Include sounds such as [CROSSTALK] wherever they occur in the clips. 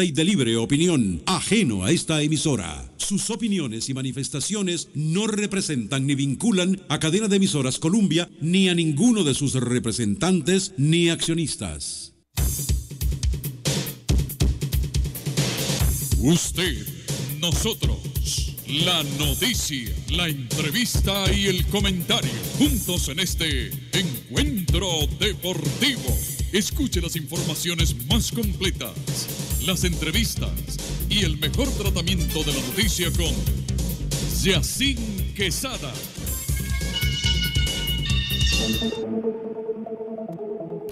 y de libre opinión, ajeno a esta emisora. Sus opiniones y manifestaciones no representan ni vinculan a cadena de emisoras Columbia ni a ninguno de sus representantes ni accionistas. Usted, nosotros, la noticia, la entrevista y el comentario, juntos en este encuentro deportivo. Escuche las informaciones más completas las entrevistas y el mejor tratamiento de la noticia con Yacin Quesada.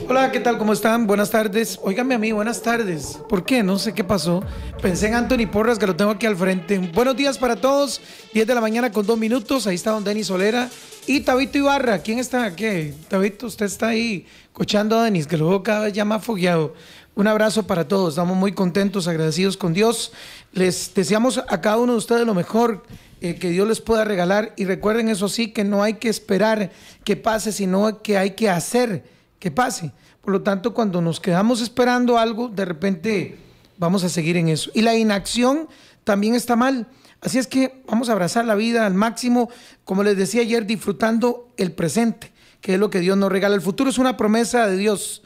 Hola, ¿qué tal? ¿Cómo están? Buenas tardes. Óigame a mí, buenas tardes. ¿Por qué? No sé qué pasó. Pensé en Anthony Porras, que lo tengo aquí al frente. Buenos días para todos. 10 de la mañana con dos minutos. Ahí está don Denis Solera y Tabito Ibarra. ¿Quién está? aquí? Tabito, usted está ahí cochando a Denis, que luego cada vez ya más fogueado. Un abrazo para todos. Estamos muy contentos, agradecidos con Dios. Les deseamos a cada uno de ustedes lo mejor eh, que Dios les pueda regalar. Y recuerden eso sí, que no hay que esperar que pase, sino que hay que hacer que pase. Por lo tanto, cuando nos quedamos esperando algo, de repente vamos a seguir en eso. Y la inacción también está mal. Así es que vamos a abrazar la vida al máximo, como les decía ayer, disfrutando el presente, que es lo que Dios nos regala. El futuro es una promesa de Dios.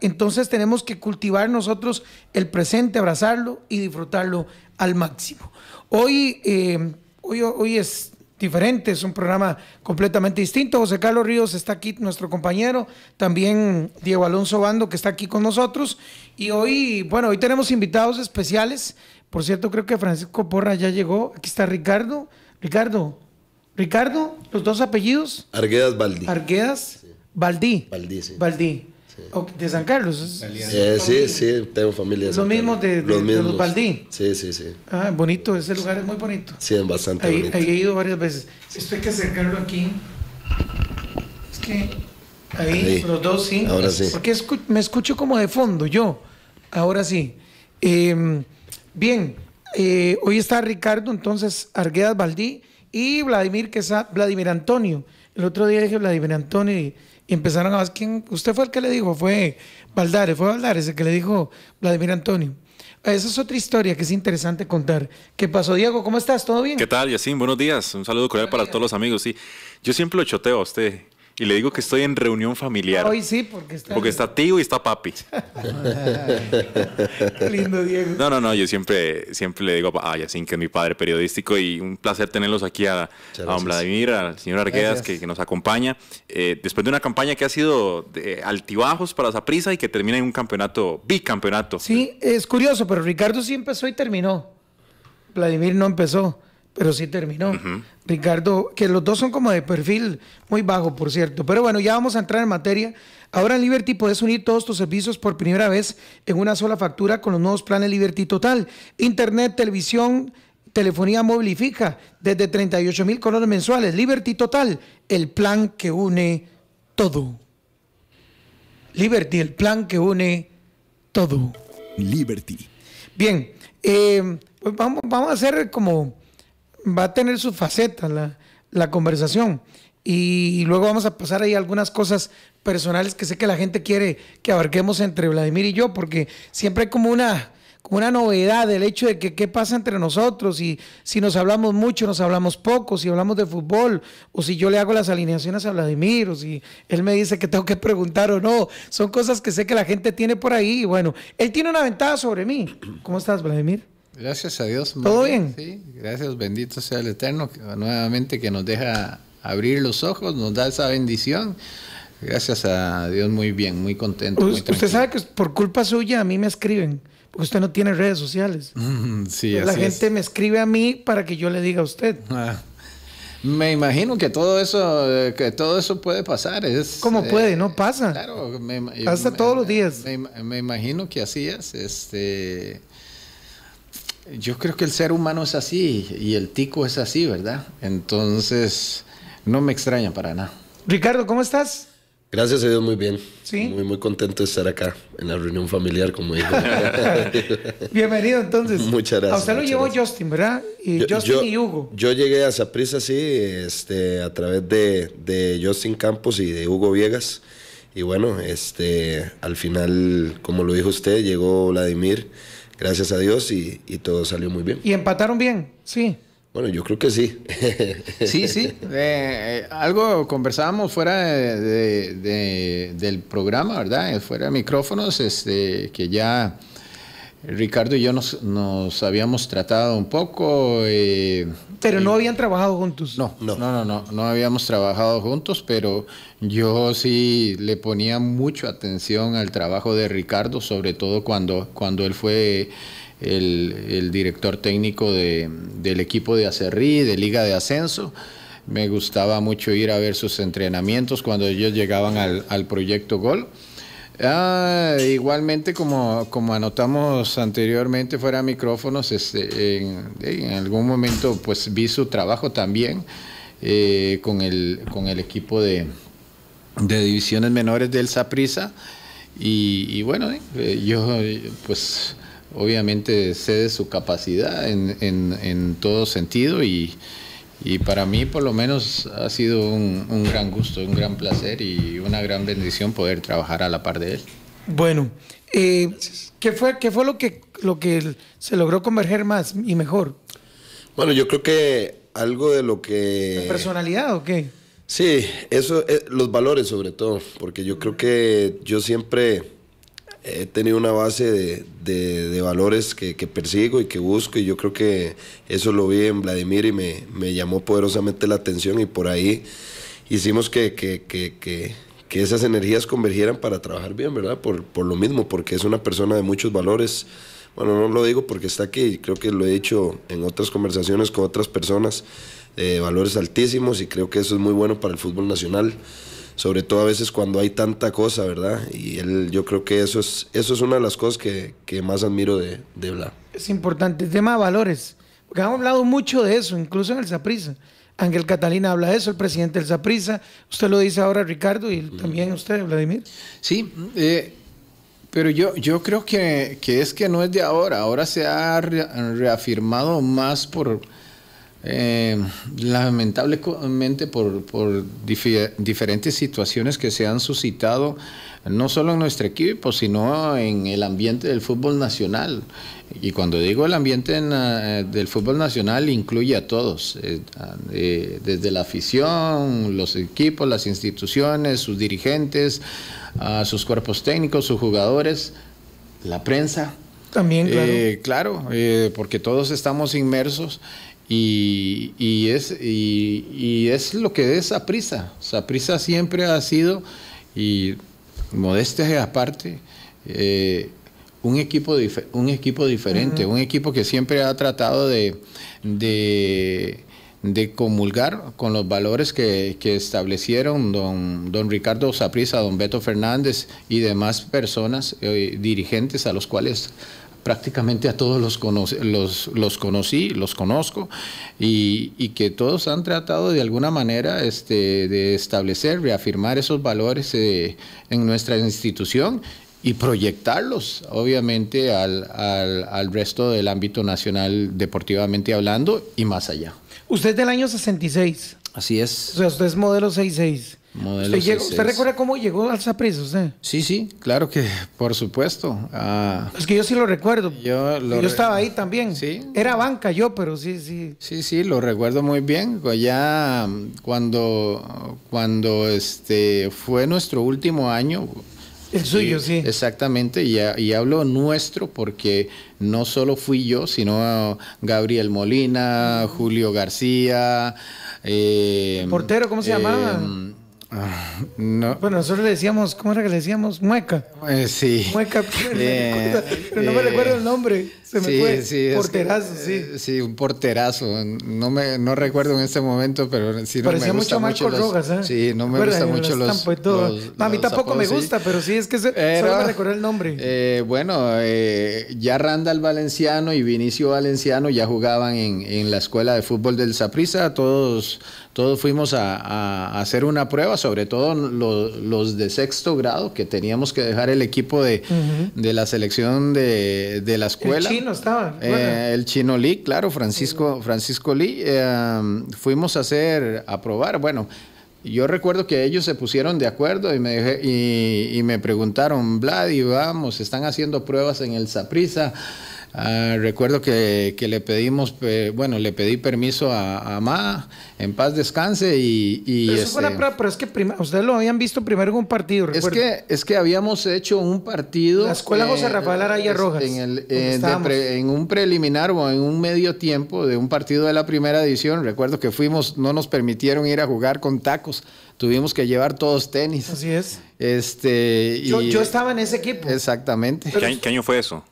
Entonces tenemos que cultivar nosotros el presente, abrazarlo y disfrutarlo al máximo. Hoy, eh, hoy, hoy es diferente, es un programa completamente distinto. José Carlos Ríos está aquí, nuestro compañero, también Diego Alonso Bando, que está aquí con nosotros. Y hoy, bueno, hoy tenemos invitados especiales. Por cierto, creo que Francisco Porra ya llegó. Aquí está Ricardo. Ricardo, Ricardo, los dos apellidos. Arguedas Valdí. Arguedas Valdí. Valdí, sí. Valdí. De San Carlos. Eh, sí, sí, tengo familia. De los mismos de, de, los, mismos. Sí, sí, sí. Ah, bonito, ese lugar es muy bonito. Sí, es bastante bonito. Ahí he ido varias veces. Esto hay que acercarlo aquí. Es que ahí, los dos sí. Ahora sí. Porque me escucho como de fondo, yo. Ahora sí. Em, bien, eh, hoy está Ricardo, entonces Arguedas Valdí, y Vladimir, que es Vladimir Antonio. El otro día dije Vladimir Antonio y y empezaron a... ¿quién? ¿Usted fue el que le dijo? Fue Valdares, fue Valdares el que le dijo Vladimir Antonio. Esa es otra historia que es interesante contar. ¿Qué pasó, Diego? ¿Cómo estás? ¿Todo bien? ¿Qué tal, Yacine? Buenos días. Un saludo cordial para todos los amigos. yo siempre lo choteo a usted. Y le digo que estoy en reunión familiar. Hoy sí, porque está. Porque está tío y está papi. [LAUGHS] Qué lindo Diego. No, no, no, yo siempre, siempre le digo a Yacin, que es mi padre periodístico, y un placer tenerlos aquí a, a don Vladimir, al señor Arguedas, que, nos acompaña. Eh, después de una campaña que ha sido de altibajos para Zaprisa y que termina en un campeonato, bicampeonato. Sí, es curioso, pero Ricardo sí empezó y terminó. Vladimir no empezó pero sí terminó. Ricardo, que los dos son como de perfil muy bajo, por cierto. Pero bueno, ya vamos a entrar en materia. Ahora en Liberty puedes unir todos tus servicios por primera vez en una sola factura con los nuevos planes Liberty Total. Internet, televisión, telefonía móvil y fija, desde 38 mil colores mensuales. Liberty Total, el plan que une todo. Liberty, el plan que une todo. Liberty. Bien, eh, pues vamos, vamos a hacer como va a tener sus facetas la, la conversación. Y, luego vamos a pasar ahí algunas cosas personales que sé que la gente quiere que abarquemos entre Vladimir y yo, porque siempre hay como una, como una novedad el hecho de que qué pasa entre nosotros y si nos hablamos mucho, nos hablamos poco, si hablamos de fútbol o si yo le hago las alineaciones a Vladimir o si él me dice que tengo que preguntar o no. Son cosas que sé que la gente tiene por ahí y bueno, él tiene una ventaja sobre mí. ¿Cómo estás, Vladimir? Gracias a Dios. ¿Todo bien? Sí, gracias, bendito sea el Eterno, nuevamente que nos deja abrir los ojos, nos da esa bendición. Gracias a Dios, muy bien, muy contento. usted sabe que por culpa suya a mí me escriben, usted no tiene redes sociales. [LAUGHS] Mm, sí, La gente me escribe a mí para que yo le diga a usted. Ah, me imagino que todo eso, eh, que todo eso puede pasar. Es, ¿Cómo eh, puede? no pasa. Claro, pasa todos los días. Me, imagino que así es. Este, yo creo que el ser humano es así y el tico es así, ¿verdad? Entonces, no me extraña para nada. Ricardo, ¿cómo estás? Gracias a Dios, muy bien. ¿Sí? Muy, muy contento de estar acá en la reunión familiar, como dijo. [LAUGHS] Bienvenido, entonces. Muchas gracias. A usted lo llevó Justin, ¿verdad? Y Justin y Hugo. Yo llegué a Saprisa, sí, este, a través de, de Justin Campos y de Hugo Viegas. Y bueno, este, al final, como lo dijo usted, llegó Vladimir gracias a Dios y, todo salió muy bien. ¿Y empataron bien? Sí. Bueno, yo creo que sí. [LAUGHS] sí, sí. [LAUGHS] Eh, eh, algo conversábamos fuera del programa, ¿verdad? Eh, fuera de micrófonos, este, que ya Ricardo y yo nos, habíamos tratado un poco. Pero no habían trabajado juntos. No, no, no, no, no, habíamos trabajado juntos, pero yo sí le ponía mucha atención al trabajo de Ricardo, sobre todo cuando, cuando él fue el, director técnico del equipo de Acerrí, de Liga de Ascenso. Me gustaba mucho ir a ver sus entrenamientos cuando ellos llegaban al, proyecto Gol. Ah, igualmente como, como anotamos anteriormente fuera de micrófonos, este, en, algún momento pues vi su trabajo también eh, con, el, con el equipo de, divisiones menores del Saprisa y, bueno, eh, yo pues obviamente sé de su capacidad en, en, en todo sentido y y para mí por lo menos ha sido un, gran gusto, un gran placer y una gran bendición poder trabajar a la par de él. Bueno, eh, ¿qué fue, qué fue lo, que, lo que se logró converger más y mejor? Bueno, yo creo que algo de lo que... ¿La personalidad o qué? Sí, eso, eh, los valores sobre todo, porque yo creo que yo siempre he tenido una base de, de, valores que, que, persigo y que busco y yo creo que eso lo vi en Vladimir y me, me llamó poderosamente la atención y por ahí hicimos que, que, que esas energías convergieran para trabajar bien, ¿verdad? Por, por, lo mismo, porque es una persona de muchos valores. Bueno, no lo digo porque está aquí, creo que lo he dicho en otras conversaciones con otras personas, de valores altísimos y creo que eso es muy bueno para el fútbol nacional sobre todo a veces cuando hay tanta cosa, ¿verdad? Y él, yo creo que eso es, eso es una de las cosas que, más admiro de, de Es importante, el tema de valores, porque hemos hablado mucho de eso, incluso en el Saprisa. Ángel Catalina habla de eso, el presidente del Saprisa, usted lo dice ahora Ricardo y también usted, Vladimir. Sí, eh, pero yo, yo creo que, es que no es de ahora, ahora se ha reafirmado más por, eh, lamentablemente por, diferentes situaciones que se han suscitado, no solo en nuestro equipo, sino en el ambiente del fútbol nacional. Y cuando digo el ambiente eh, del fútbol nacional, incluye a todos, eh, desde la afición, los equipos, las instituciones, sus dirigentes, a sus cuerpos técnicos, sus jugadores, la prensa. También, claro. claro, porque todos estamos inmersos y, es, y, es lo que es Saprisa. Saprisa siempre ha sido, y modestias aparte, eh, un, equipo un equipo diferente, un equipo que siempre ha tratado de, de, comulgar con los valores que, establecieron don, don Ricardo Saprisa, don Beto Fernández y demás personas, eh, dirigentes a los cuales prácticamente a todos los, los, los conocí, los conozco, y, y, que todos han tratado de alguna manera este, de establecer, reafirmar esos valores eh, en nuestra institución y proyectarlos, obviamente, al, al, al, resto del ámbito nacional, deportivamente hablando, y más allá. Usted es del año 66. Así es. O sea, usted es modelo 66. ¿Usted, recuerda cómo llegó al Saprissa usted? Sí, sí, claro que, por supuesto. Ah, es que yo sí lo recuerdo. Yo, estaba ahí también. Era banca yo, pero sí, sí. Sí, sí, lo recuerdo muy bien. Ya mm, cuando, cuando este, fue nuestro último año, el suyo, sí. Exactamente, y, hablo nuestro porque no solo fui yo, sino Gabriel Molina, Julio García. Eh, portero, ¿cómo se eh, llamaba? Mm, no. Bueno, nosotros le decíamos, ¿cómo era que le decíamos? Mueca. Eh, sí. Mueca, pues, eh, pero, no, me eh, recuerdo, el nombre. Se me fue. porterazo, sí. Sí, un porterazo. No me no recuerdo en este momento, pero sí no Parecía me gusta mucho Marco mucho Rojas, ¿eh? Sí, no me gusta mucho los, los, A mí tampoco me gusta, pero sí es que se, pero, me recuerdo el nombre. bueno, ya Randall Valenciano y Vinicio Valenciano ya jugaban en, en la escuela de fútbol del Zaprisa, todos todos fuimos a, hacer una prueba, sobre todo los, de sexto grado, que teníamos que dejar el equipo de, la selección de, la escuela. El chino estaba. Eh, el chino Lee, claro, Francisco, Francisco Lee. Em, fuimos a hacer, a probar, bueno. Yo recuerdo que ellos se pusieron de acuerdo y me, dejé, y, y me preguntaron, Vlad, y vamos, están haciendo pruebas en el Saprisa. Ah, recuerdo que, le pedimos, bueno, le pedí permiso a, Ma, en paz descanse y... pero, eso fue la, este pero es que ustedes lo habían visto primero en un partido, recuerdo. Es que, es que habíamos hecho un partido... La escuela eh, José Rafael Araya Rojas. En, el, en un preliminar o en un medio tiempo de un partido de la primera edición recuerdo que fuimos, no nos permitieron ir a jugar con tacos tuvimos que llevar todos tenis. Así es. Este, yo, yo estaba en ese equipo. Exactamente. ¿Qué, año fue eso?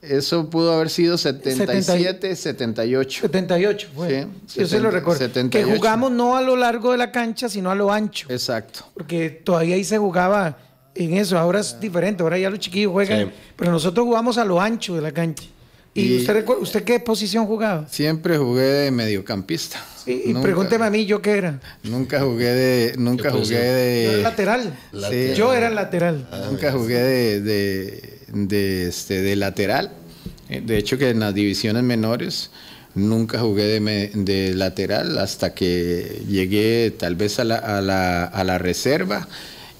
Eso pudo haber sido 77, 78. 78, fue. Sí, yo se lo recuerdo. Que jugamos no a lo largo de la cancha, sino a lo ancho. Exacto. Porque todavía ahí se jugaba en eso. Ahora es diferente. Ahora ya los chiquillos juegan. Pero nosotros jugamos a lo ancho de la cancha. ¿Y, usted, qué posición jugaba? Siempre jugué de mediocampista. y pregúnteme a mí, ¿yo qué era? Nunca jugué de... Nunca jugué de... Yo lateral. yo era lateral. nunca jugué de de, este, de lateral. Eh, de hecho que en las divisiones menores nunca jugué de, lateral hasta que llegué tal vez a la, a la, a la reserva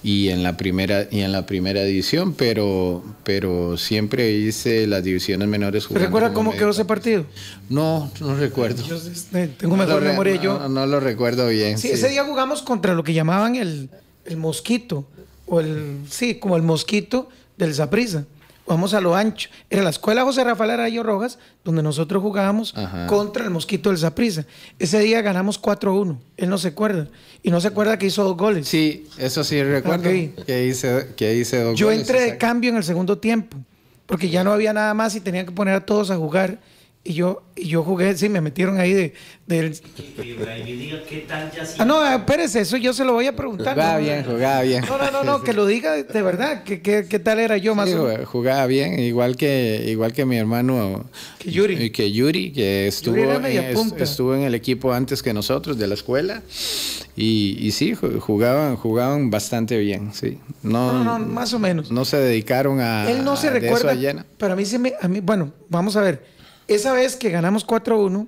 y en la primera y en la primera división, pero pero siempre hice las divisiones menores jugando. ¿Recuerda cómo quedó ese partido? No, no recuerdo. Yo este, tengo no mejor memoria yo. No, lo recuerdo bien. ese día jugamos contra lo que llamaban el, el mosquito o el sí, como el mosquito del Zaprisa. ...vamos a lo ancho. Era la escuela José Rafael Arayo Rojas, donde nosotros jugábamos contra el Mosquito del Zaprisa. Ese día ganamos 4-1. Él no se acuerda. Y no se acuerda que hizo dos goles. Sí, eso sí recuerdo. Que, hice, que dos Yo goles. Yo entré de cambio en el segundo tiempo, porque ya no había nada más y tenía que poner a todos a jugar y yo, y yo jugué, sí, me metieron ahí de, ¿Qué ah, no, espérese, eso yo se lo voy a preguntar. Jugaba bien, jugaba bien. No, no, no, que lo diga de verdad, que, qué tal era yo más o menos? Jugaba bien, igual que, igual que mi hermano... Que Yuri. Que Yuri, que estuvo, en, estuvo en el equipo antes que nosotros, de la escuela. Y, y sí, jugaban, jugaban bastante bien, sí. No, no, más o menos. No se dedicaron a... Él no se recuerda... Pero a mí se me... A mí, bueno, vamos a ver esa vez que ganamos 4-1,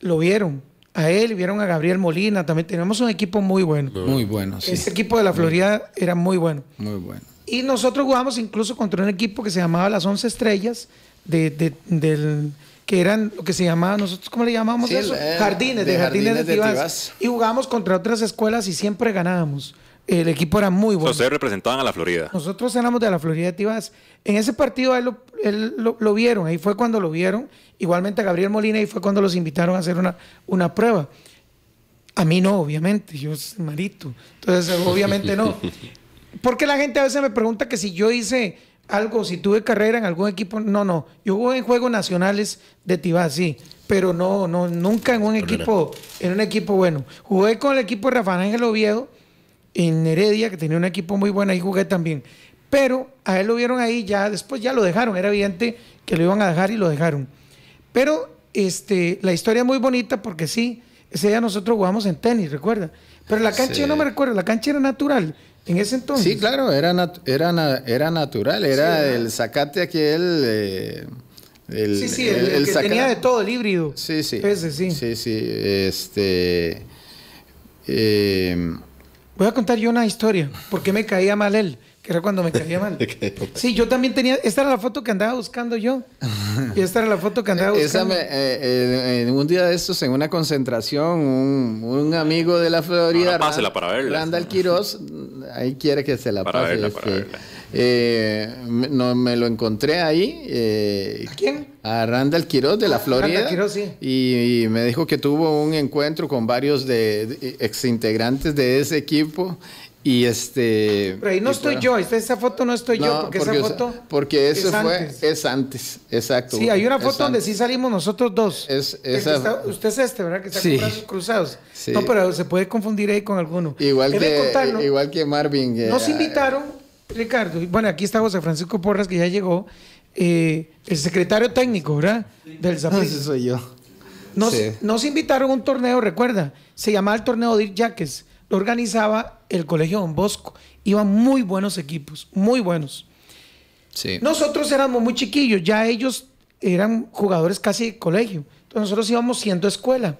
lo vieron. A él, vieron a Gabriel Molina, también tenemos un equipo muy bueno. Muy bueno, sí. Ese equipo de la Florida era muy bueno. Muy bueno. Y nosotros jugamos incluso contra un equipo que se llamaba las 11 Estrellas, de, del, que eran lo que se llamaba, nosotros, ¿cómo le llamábamos eso? jardines, de, jardines, de, Y jugamos contra otras escuelas y siempre ganábamos. El equipo era muy bueno. Ustedes representaban a la Florida. Nosotros éramos de la Florida de Tivas. En ese partido él lo, vieron, ahí fue cuando lo vieron. Igualmente a Gabriel Molina, ahí fue cuando los invitaron a hacer una, prueba. A mí no, obviamente, yo soy marito. Entonces, [LAUGHS] obviamente no. Porque la gente a veces me pregunta que si yo hice algo, si tuve carrera en algún equipo, no, no. Yo jugué en Juegos Nacionales de Tibás, sí pero no, no, nunca en un equipo, en un equipo bueno. Jugué con el equipo de Rafael Ángel Oviedo, en Heredia, que tenía un equipo muy bueno, ahí jugué también. Pero a él lo vieron ahí, ya después ya lo dejaron, era evidente que lo iban a dejar y lo dejaron. Pero este, la historia es muy bonita porque sí, ese día nosotros jugamos en tenis, recuerda. Pero la cancha, yo no me recuerdo, la cancha era natural en ese entonces. Sí, claro, era, era, era natural, era el sacate aquí Eh... El, sí, sí, el, que tenía de todo, el híbrido. Sí, sí. sí. Sí, sí. Este. Eh, Voy a contar yo una historia. porque me caía mal él? Que era cuando me [LAUGHS] caía mal. Sí, yo también tenía. Esta era la foto que andaba buscando yo. Y esta era la foto que andaba eh, buscando. Esa me, eh, eh, un día de estos, en una concentración, un, amigo de la Florida. Ah, para verla. Randall Quiroz, ahí quiere que se la pase. Eh, me, no, me lo encontré ahí. Eh, ¿A quién? A Randall Quiroz de la ah, Florida. Y, me dijo que tuvo un encuentro con varios de, ex integrantes de ese equipo. Y este. Pero no estoy yo, esa foto no estoy yo, porque, esa foto. Porque eso fue. Es antes, exacto. Sí, hay una foto donde sí salimos nosotros dos. Es, usted es este, ¿verdad? Que está cruzados. No, pero se puede confundir ahí con alguno. Igual, que, igual que Marvin. Nos eh, invitaron Ricardo, bueno, aquí está José Francisco Porras, que ya llegó, eh, el secretario técnico, ¿verdad? Del Ese soy yo. Nos, invitaron a un torneo, recuerda, se llamaba el torneo de Jaques, lo organizaba el Colegio Don Bosco, iban muy buenos equipos, muy buenos. Sí. Nosotros éramos muy chiquillos, ya ellos eran jugadores casi de colegio, entonces nosotros íbamos siendo escuela.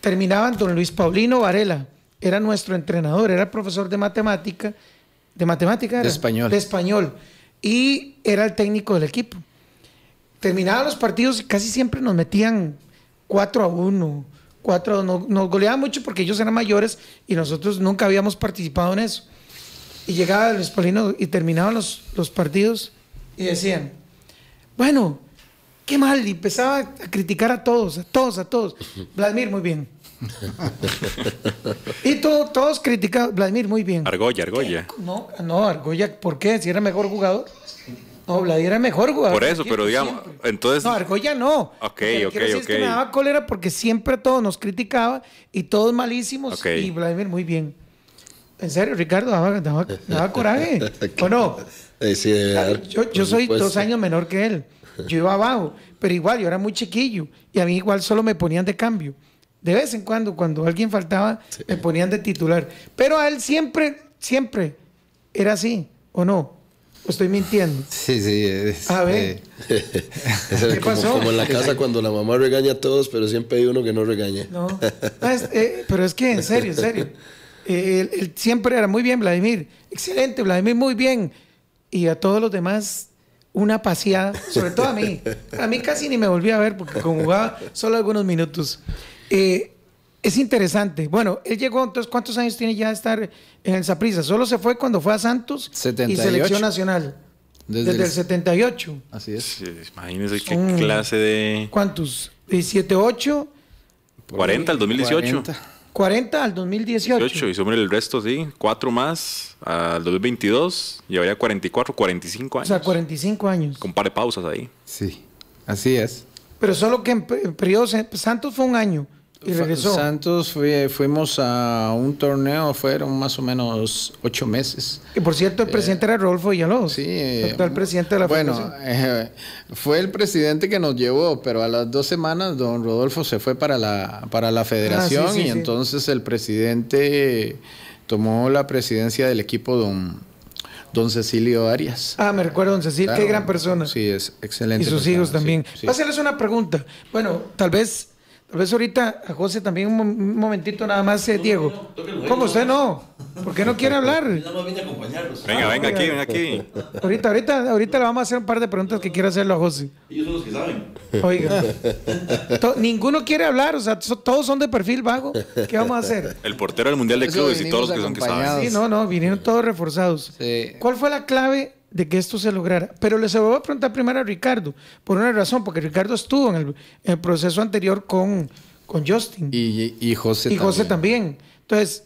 Terminaban don Luis Paulino Varela, era nuestro entrenador, era profesor de matemática de matemática. de español. De español. Y era el técnico del equipo. Terminaban los partidos y casi siempre nos metían 4 a 1, 4 Nos, goleaban mucho porque ellos eran mayores y nosotros nunca habíamos participado en eso. Y llegaba el Espolino y terminaban los, los partidos y decían, bueno, qué mal. Y empezaba a criticar a todos, a todos, a todos. [LAUGHS] Vladimir, muy bien y todos todos criticaban Vladimir, muy bien. Argolla, Argolla. Eh, no, no, Argolla, ¿por qué? Si era mejor jugador. No, Vladimir era mejor jugador. Por eso, pero digamos, entonces. No, Argolla no. Ok, ok, que me daba cólera porque siempre todos nos criticaba y todos malísimos. Y Vladimir, muy bien. En serio, Ricardo, daba, daba, coraje. ¿O no? [LAUGHS] Eh, yo, yo soy dos años menor que él. Yo iba abajo, pero igual, yo era muy chiquillo y a mí igual solo me ponían de cambio. De vez en cuando, cuando alguien faltaba, me ponían de titular. Pero a él siempre, siempre era así, ¿o no? estoy mintiendo? [LAUGHS] Sí, sí. a ver. Eh, [LAUGHS] como, en la casa cuando la mamá regaña a todos, pero siempre hay uno que no regaña. No, ah, eh, pero es que en serio, en serio. [LAUGHS] Eh, él, siempre era muy bien, Vladimir. Excelente, Vladimir, muy bien. Y a todos los demás, una paseada, sobre todo a mí. A mí casi ni me volví a ver porque como jugaba solo algunos minutos. Eh, es interesante. Bueno, él llegó, entonces, ¿cuántos años tiene ya de estar en el Zaprisa? Solo se fue cuando fue a Santos y Selección Nacional. Desde, el, 78. Así es. imagínense qué clase de. ¿Cuántos? 17, 8. 40 al 2018. 40. al 2018. y sobre el resto, sí, cuatro más al 2022, llevaría 44, 45 años. O sea, 45 años. Con par de pausas ahí. Sí, así es. Pero solo que en periodo Santos fue un año, y regresó. Santos fuimos a un torneo, fueron más o menos ocho meses. Y por cierto, el presidente eh, era Rodolfo Villalobos. Sí. el eh, presidente de la Bueno, eh, fue el presidente que nos llevó, pero a las dos semanas don Rodolfo se fue para la, para la ah, federación y entonces el presidente tomó la presidencia del equipo don, Don Cecilio Arias. Ah, me recuerdo, don Cecilio, qué gran persona. Sí, es excelente. Y sus hijos también. hacerles una pregunta. Bueno, tal vez Tal vez ahorita a José también un momentito nada más, eh, Diego. ¿Cómo usted no? ¿Por qué no quiere [LAUGHS] hablar? Venga, venga aquí, venga aquí. Ahorita, ahorita, ahorita le vamos a hacer un par de preguntas que quiere hacerlo a José. Ellos son los que saben. Oiga, [LAUGHS] ninguno quiere hablar, o sea, todos son de perfil vago. ¿Qué vamos a hacer? El portero del Mundial de Clubes y todos los que son que saben. Sí, no, no, vinieron todos reforzados. ¿Cuál fue la clave de que esto se lograra. Pero les voy a preguntar primero a Ricardo, por una razón, porque Ricardo estuvo en el, proceso anterior con, con Justin. Y, y José y José también. Entonces,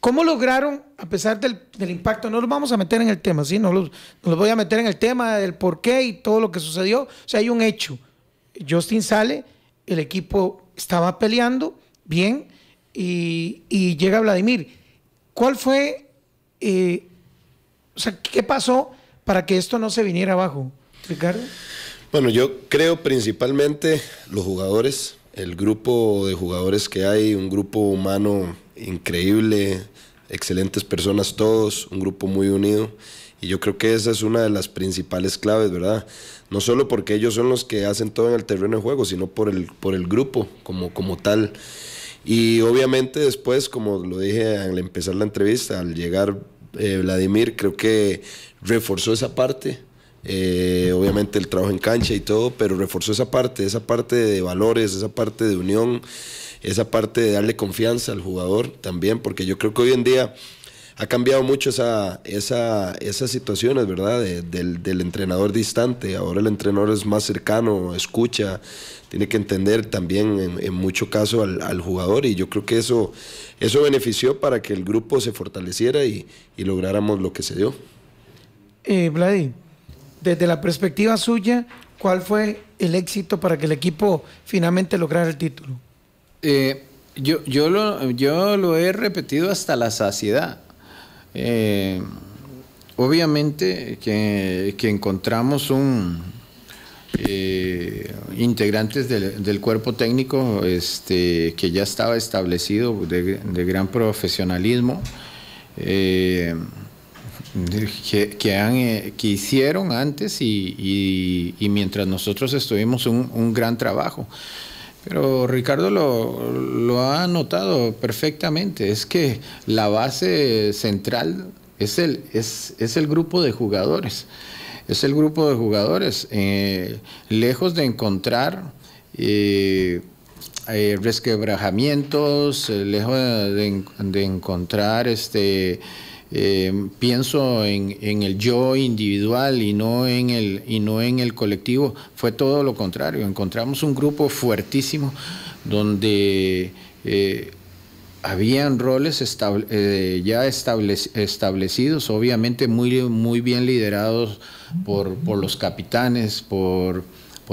¿cómo lograron, a pesar del, impacto, no los vamos a meter en el tema, ¿sí? No los, voy a meter en el tema del por qué y todo lo que sucedió. O sea, hay un hecho. Justin sale, el equipo estaba peleando bien y, llega Vladimir. ¿Cuál fue... Eh, o sea, ¿qué pasó para que esto no se viniera abajo, Ricardo? Bueno, yo creo principalmente los jugadores, el grupo de jugadores que hay, un grupo humano increíble, excelentes personas todos, un grupo muy unido. Y yo creo que esa es una de las principales claves, ¿verdad? No solo porque ellos son los que hacen todo en el terreno de juego, sino por el, por el grupo como, como tal. Y obviamente después, como lo dije al empezar la entrevista, al llegar eh, Vladimir creo que reforzó esa parte. Eh, obviamente el trabajo en cancha y todo, pero reforzó esa parte, esa parte de valores, esa parte de unión, esa parte de darle confianza al jugador también, porque yo creo que hoy en día ha cambiado mucho esa, esa, esas situaciones, ¿verdad? del, entrenador distante. Ahora el entrenador es más cercano, escucha, tiene que entender también en, mucho caso al, jugador y yo creo que eso, eso benefició para que el grupo se fortaleciera y, lográramos lo que se dio. Eh, Vladi, desde la perspectiva suya, ¿cuál fue el éxito para que el equipo finalmente lograra el título? Eh, yo, yo, lo, yo lo he repetido hasta la saciedad eh, obviamente que, encontramos un eh, integrantes del, cuerpo técnico este, que ya estaba establecido de, gran profesionalismo eh, que, que, hicieron antes y, mientras nosotros estuvimos un, un gran trabajo. Pero Ricardo lo, ha notado perfectamente. Es que la base central es el, es, el grupo de jugadores. Es el grupo de jugadores. Eh, lejos de encontrar eh, eh, resquebrajamientos, lejos de, de encontrar este eh, pienso en, el yo individual y no, en el, y no en el colectivo, fue todo lo contrario. Encontramos un grupo fuertísimo donde eh, habían roles eh, ya establecidos, obviamente muy, muy bien liderados por, los capitanes, por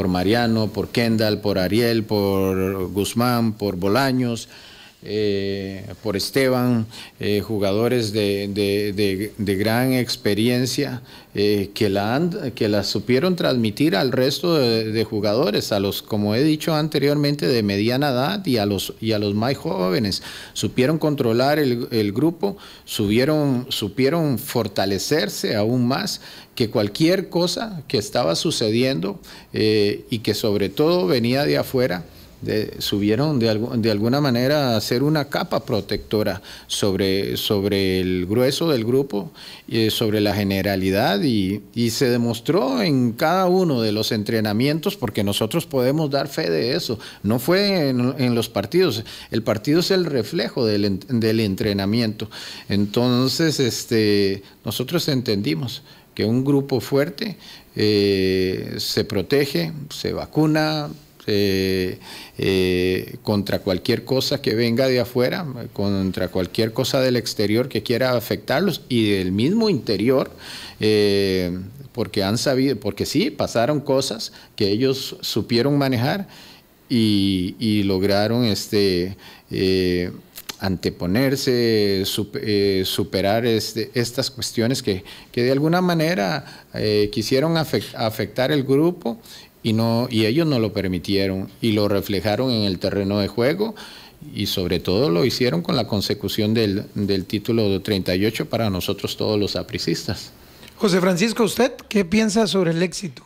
Mariano, por Kendall, por Ariel, por Guzmán, por Bolaños. Eh, por Esteban, eh, jugadores de, gran experiencia eh, que, la que supieron transmitir al resto de, jugadores, a los, como he dicho anteriormente, de mediana edad y a los, y a los más jóvenes. Supieron controlar el, el grupo, subieron, supieron fortalecerse aún más que cualquier cosa que estaba sucediendo y que sobre todo venía de afuera subieron de, de, alguna manera a hacer una capa protectora sobre, sobre el grueso del grupo, y eh, sobre la generalidad y, se demostró en cada uno de los entrenamientos, porque nosotros podemos dar fe de eso, no fue en, los partidos, el partido es el reflejo del, entrenamiento. Entonces, este, nosotros entendimos que un grupo fuerte eh, se protege, se vacuna, este, eh, contra cualquier cosa que venga de afuera, contra cualquier cosa del exterior que quiera afectarlos y del mismo interior, eh, porque han sabido, porque sí, pasaron cosas que ellos supieron manejar y, lograron este eh, anteponerse, superar este, estas cuestiones que, de alguna manera quisieron afectar el grupo y, no, y ellos no lo permitieron y lo reflejaron en el terreno de juego y sobre todo lo hicieron con la consecución del, del título 38 para nosotros todos los apricistas. José Francisco, ¿usted qué piensa sobre el éxito?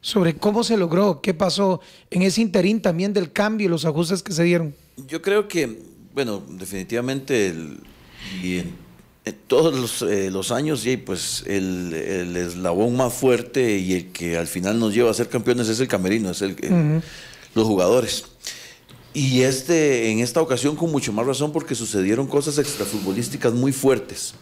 Sobre cómo se logró, qué pasó en ese interín también del cambio y los ajustes que se dieron. Yo creo que, bueno, definitivamente el, todos eh, los, años, y pues el, eslabón más fuerte y el que al final nos lleva a ser campeones es el camerino, es el, los jugadores. Y este, en esta ocasión con mucho más razón porque sucedieron cosas extrafutbolísticas muy fuertes.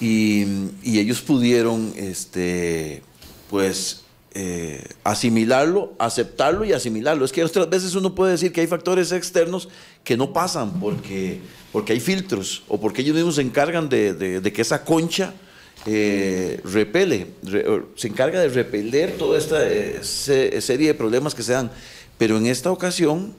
Y, y ellos pudieron, este, pues, eh, asimilarlo, aceptarlo y asimilarlo. Es que otras veces uno puede decir que hay factores externos que no pasan porque, porque hay filtros o porque ellos mismos se encargan de, que esa concha eh, repele, se encarga de repeler toda esta eh, serie de problemas que se dan. Pero en esta ocasión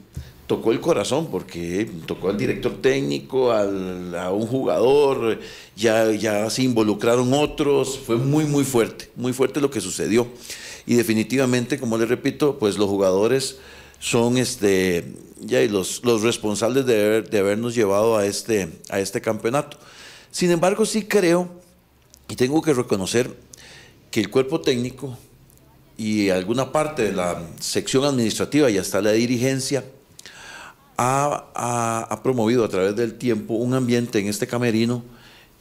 tocó el corazón porque tocó al director técnico, a un jugador, ya, ya se involucraron otros, fue muy, muy fuerte, muy fuerte lo que sucedió. Y definitivamente, como les repito, pues los jugadores son este, ya, los, responsables de, habernos llevado a este, a este campeonato. Sin embargo, sí creo y tengo que reconocer que el cuerpo técnico y alguna parte de la sección administrativa y hasta la dirigencia ha, promovido a través del tiempo un ambiente en este camerino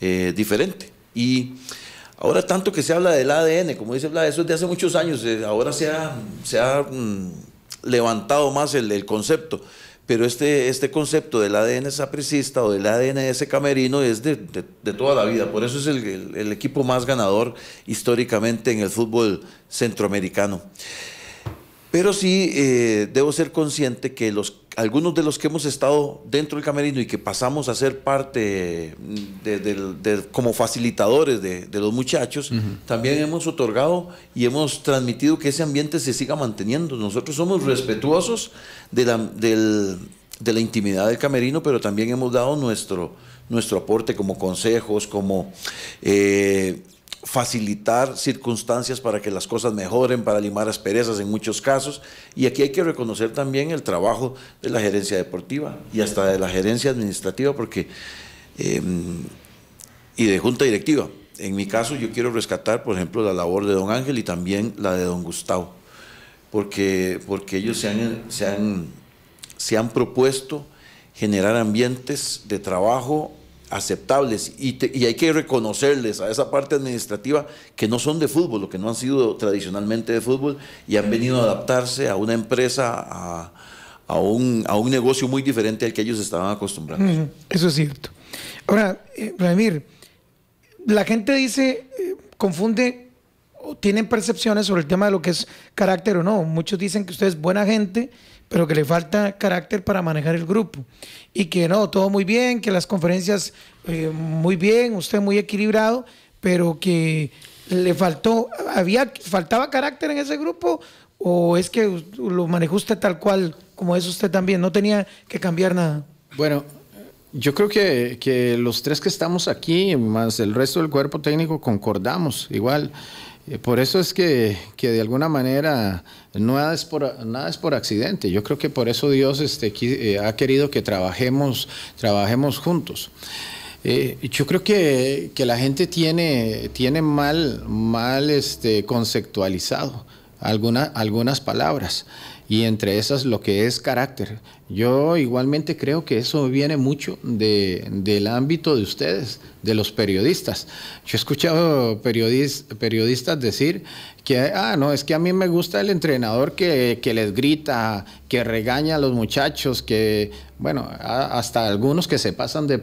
eh, diferente. Y Ahora tanto que se habla del ADN, como dice Vlad, eso es de hace muchos años, eh, ahora se ha, se ha mm, levantado más el, concepto, pero este, este concepto del ADN sapricista o del ADN ese camerino es de, toda la vida, por eso es el, equipo más ganador históricamente en el fútbol centroamericano. Pero sí eh, debo ser consciente que los algunos de los que hemos estado dentro del camerino y que pasamos a ser parte como facilitadores de, los muchachos, también hemos otorgado y hemos transmitido que ese ambiente se siga manteniendo. Nosotros somos respetuosos de la, intimidad del camerino, pero también hemos dado nuestro, nuestro aporte como consejos, como eh, facilitar circunstancias para que las cosas mejoren, para limar asperezas en muchos casos. Y aquí hay que reconocer también el trabajo de la gerencia deportiva y hasta de la gerencia administrativa porque, em, y de junta directiva. En mi caso yo quiero rescatar, por ejemplo, la labor de don Ángel y también la de don Gustavo, porque, porque ellos se han, se han, se han propuesto generar ambientes de trabajo aceptables y, hay que reconocerles a esa parte administrativa que no son de fútbol, que no han sido tradicionalmente de fútbol y han venido a adaptarse a una empresa, a, a, un, a un, negocio muy diferente al que ellos estaban acostumbrados. Eso es cierto. Ahora, eh, Vladimir, la gente dice, eh, confunde o tienen percepciones sobre el tema de lo que es carácter o no. Muchos dicen que usted es buena gente pero que le falta carácter para manejar el grupo. Y que no, todo muy bien, que las conferencias eh, muy bien, usted muy equilibrado, pero que le faltó, había, faltaba carácter en ese grupo o es que lo manejó usted tal cual como es usted también, no tenía que cambiar nada. Bueno, yo creo que, que los tres que estamos aquí, más el resto del cuerpo técnico, concordamos igual. Eh, por eso es que, de alguna manera nada es, por, accidente. Yo creo que por eso Dios este, eh, ha querido que trabajemos, trabajemos juntos. Eh, yo creo que, la gente tiene, tiene mal, mal este, conceptualizado algunas palabras y entre esas lo que es carácter. Yo igualmente creo que eso viene mucho del ámbito de ustedes, de los periodistas. Yo he escuchado periodistas decir que, ah, no, es que a mí me gusta el entrenador que, les grita, que regaña a los muchachos, que, bueno, hasta algunos que se pasan de,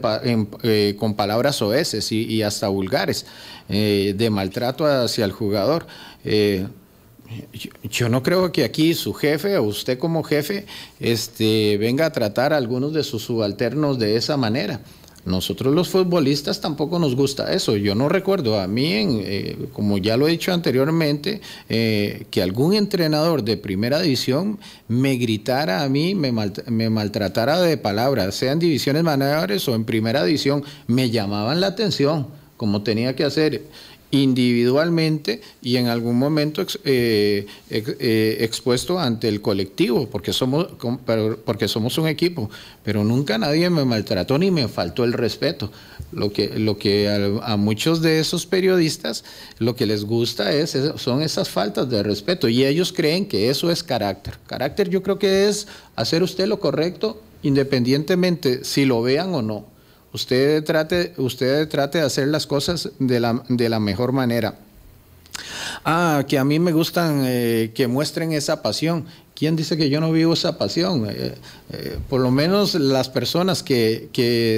eh, con palabras oeces y, hasta vulgares, eh, de maltrato hacia el jugador. Eh, yo, no creo que aquí su jefe o usted como jefe este, venga a tratar a algunos de sus subalternos de esa manera. Nosotros los futbolistas tampoco nos gusta eso. Yo no recuerdo a mí, en, eh, como ya lo he dicho anteriormente, eh, que algún entrenador de primera división me gritara a mí, me, maltratara de palabras, sea en divisiones menores o en primera división, me llamaban la atención como tenía que hacer individualmente y en algún momento eh, eh, expuesto ante el colectivo, porque somos, porque somos un equipo, pero nunca nadie me maltrató ni me faltó el respeto. Lo que, lo que a, a muchos de esos periodistas lo que les gusta es, son esas faltas de respeto y ellos creen que eso es carácter. Carácter yo creo que es hacer usted lo correcto independientemente si lo vean o no. Usted trate, usted trate de hacer las cosas de la, de la mejor manera. Ah, que a mí me gustan eh, que muestren esa pasión. ¿Quién dice que yo no vivo esa pasión? Eh, eh, por lo menos las personas que,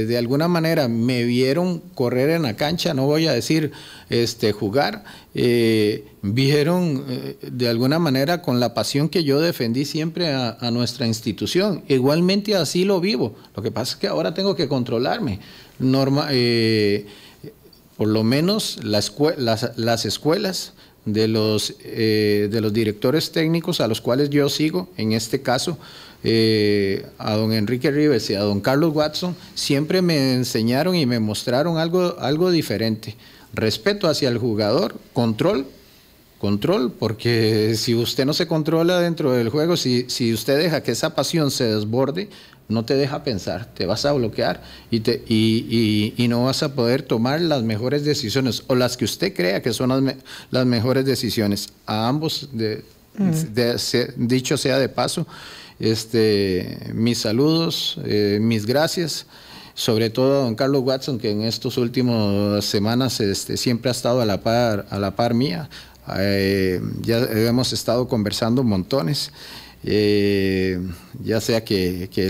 de alguna manera me vieron correr en la cancha, no voy a decir este, jugar, eh, vieron de alguna manera con la pasión que yo defendí siempre a, nuestra institución. Igualmente así lo vivo. Lo que pasa es que ahora tengo que controlarme. por lo menos las escuelas de los, eh, de los directores técnicos a los cuales yo sigo, en este caso, eh, a don Enrique Rives y a don Carlos Watson, siempre me enseñaron y me mostraron algo, algo diferente. Respeto hacia el jugador, control control, porque si usted no se controla dentro del juego, si, si usted deja que esa pasión se desborde, no te deja pensar, te vas a bloquear y, te, y, no vas a poder tomar las mejores decisiones o las que usted crea que son las, mejores decisiones. A ambos, mm. dicho sea de paso, este, mis saludos, eh, mis gracias sobre todo a don Carlos Watson, que en estas últimas semanas este, siempre ha estado a la par, a la par mía. Eh, ya hemos estado conversando montones, eh, ya sea que, que,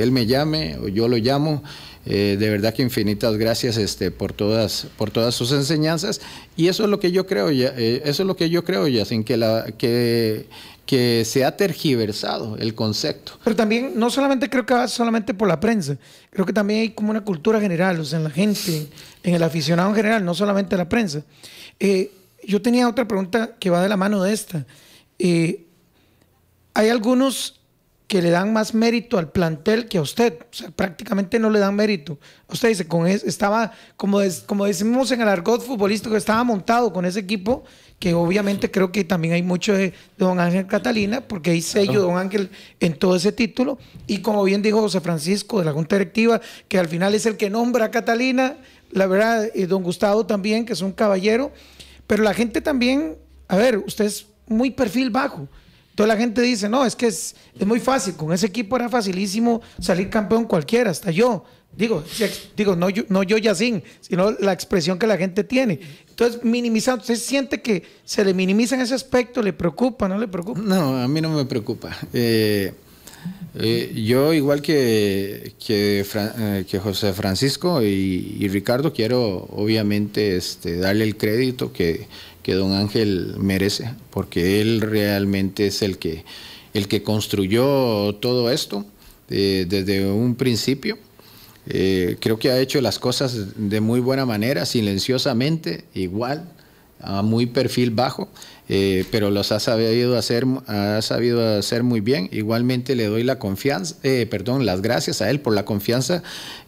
él, me llame o yo lo llamo. Eh, de verdad que infinitas gracias este, por, todas, por todas sus enseñanzas. Y eso es lo que yo creo, ya, eso es lo que yo creo, ya, sin que, la, que, que se ha tergiversado el concepto. Pero también, no solamente creo que va solamente por la prensa, creo que también hay como una cultura general, o sea, en la gente, en el aficionado en general, no solamente la prensa. Eh, yo tenía otra pregunta que va de la mano de esta. Eh, hay algunos que le dan más mérito al plantel que a usted. O sea, prácticamente no le dan mérito. Usted dice, con estaba, como, como decimos en el argot futbolístico, estaba montado con ese equipo, que obviamente creo que también hay mucho de, don Ángel Catalina, porque hay sello de don Ángel en todo ese título. Y como bien dijo José Francisco de la Junta Directiva, que al final es el que nombra a Catalina, la verdad, y eh, don Gustavo también, que es un caballero. Pero la gente también, a ver, usted es muy perfil bajo. Toda la gente dice, no, es que es, muy fácil, con ese equipo era facilísimo salir campeón cualquiera, hasta yo. Digo, digo no, yo, no yo Yacín, sino la expresión que la gente tiene. Entonces, minimizando, ¿usted siente que se le minimiza en ese aspecto? ¿Le preocupa? ¿No le preocupa? No, a mí no me preocupa. Eh, eh, yo, igual que, que, eh, José Francisco y, Ricardo, quiero obviamente este, darle el crédito que, que don Ángel merece, porque él realmente es el que, el que construyó todo esto eh, desde un principio. creo que ha hecho las cosas de muy buena manera, silenciosamente, igual, a muy perfil bajo. Eh, pero los ha sabido hacer, ha sabido hacer muy bien. Igualmente le doy la confianza, eh, perdón, las gracias a él por la confianza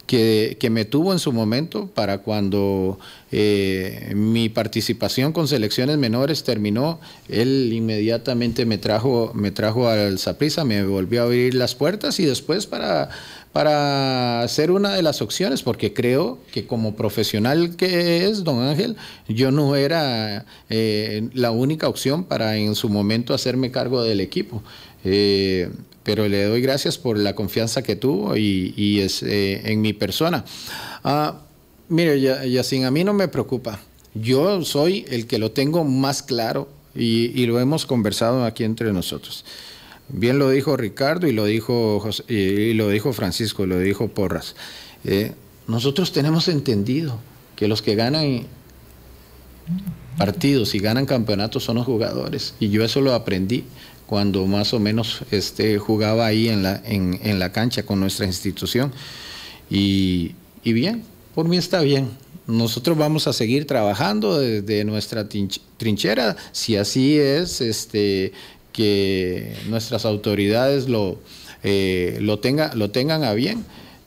que, me tuvo en su momento para cuando eh, mi participación con selecciones menores terminó, él inmediatamente me trajo, me trajo al Saprisa, me volvió a abrir las puertas y después para para una de las opciones, porque creo que como profesional que es, don Ángel, yo no era la única opción para en su momento hacerme cargo del equipo. Eh, pero le doy gracias por la confianza que tuvo y, es eh, en mi persona. Ah, mire, sin a mí no me preocupa. Yo soy el que lo tengo más claro y, lo hemos conversado aquí entre nosotros. Bien lo dijo Ricardo y lo dijo, y lo dijo Francisco, lo dijo Porras. Eh, nosotros tenemos entendido que los que ganan partidos y ganan campeonatos son los jugadores. Y yo eso lo aprendí cuando más o menos este, jugaba ahí en la, en, la cancha con nuestra institución. Y, y, bien, por mí está bien. Nosotros vamos a seguir trabajando desde nuestra trinchera, si así es, este, que nuestras autoridades lo, eh, lo tengan a bien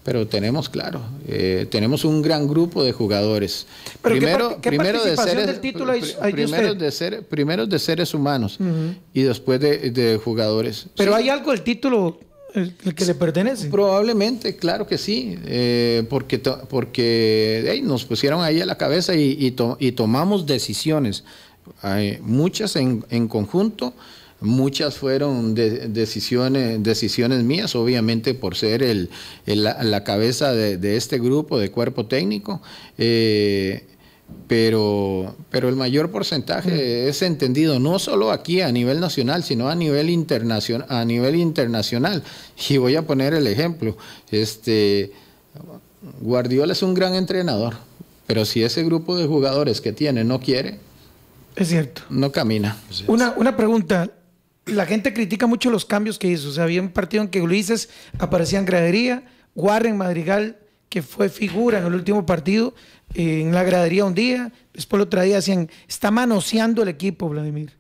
pero tenemos claro, eh, tenemos un gran grupo de jugadores. Pero primero, ¿qué, primero de seres, del título hay, primero de de seres humanos y después de, jugadores. Pero hay algo del título eh, que le pertenece. Probablemente, claro que sí, eh, porque porque nos pusieron ahí a la cabeza y, y, tomamos decisiones, muchas en, en conjunto Muchas fueron decisiones, decisiones mías, obviamente por ser el, la, cabeza de, este grupo, de cuerpo técnico. Eh, pero, pero el mayor porcentaje mm. es entendido no solo aquí a nivel nacional, sino a nivel internacional, a nivel internacional. Y voy a poner el ejemplo. Este Guardiola es un gran entrenador, pero si ese grupo de jugadores que tiene no quiere, es cierto. No camina. Una, una pregunta, la gente critica mucho los cambios que hizo. O sea, había un partido en que Luises aparecía en gradería, Warren Madrigal, que fue figura en el último partido, eh, en la gradería un día, después el otro día decían, está manoseando el equipo, Vladimir.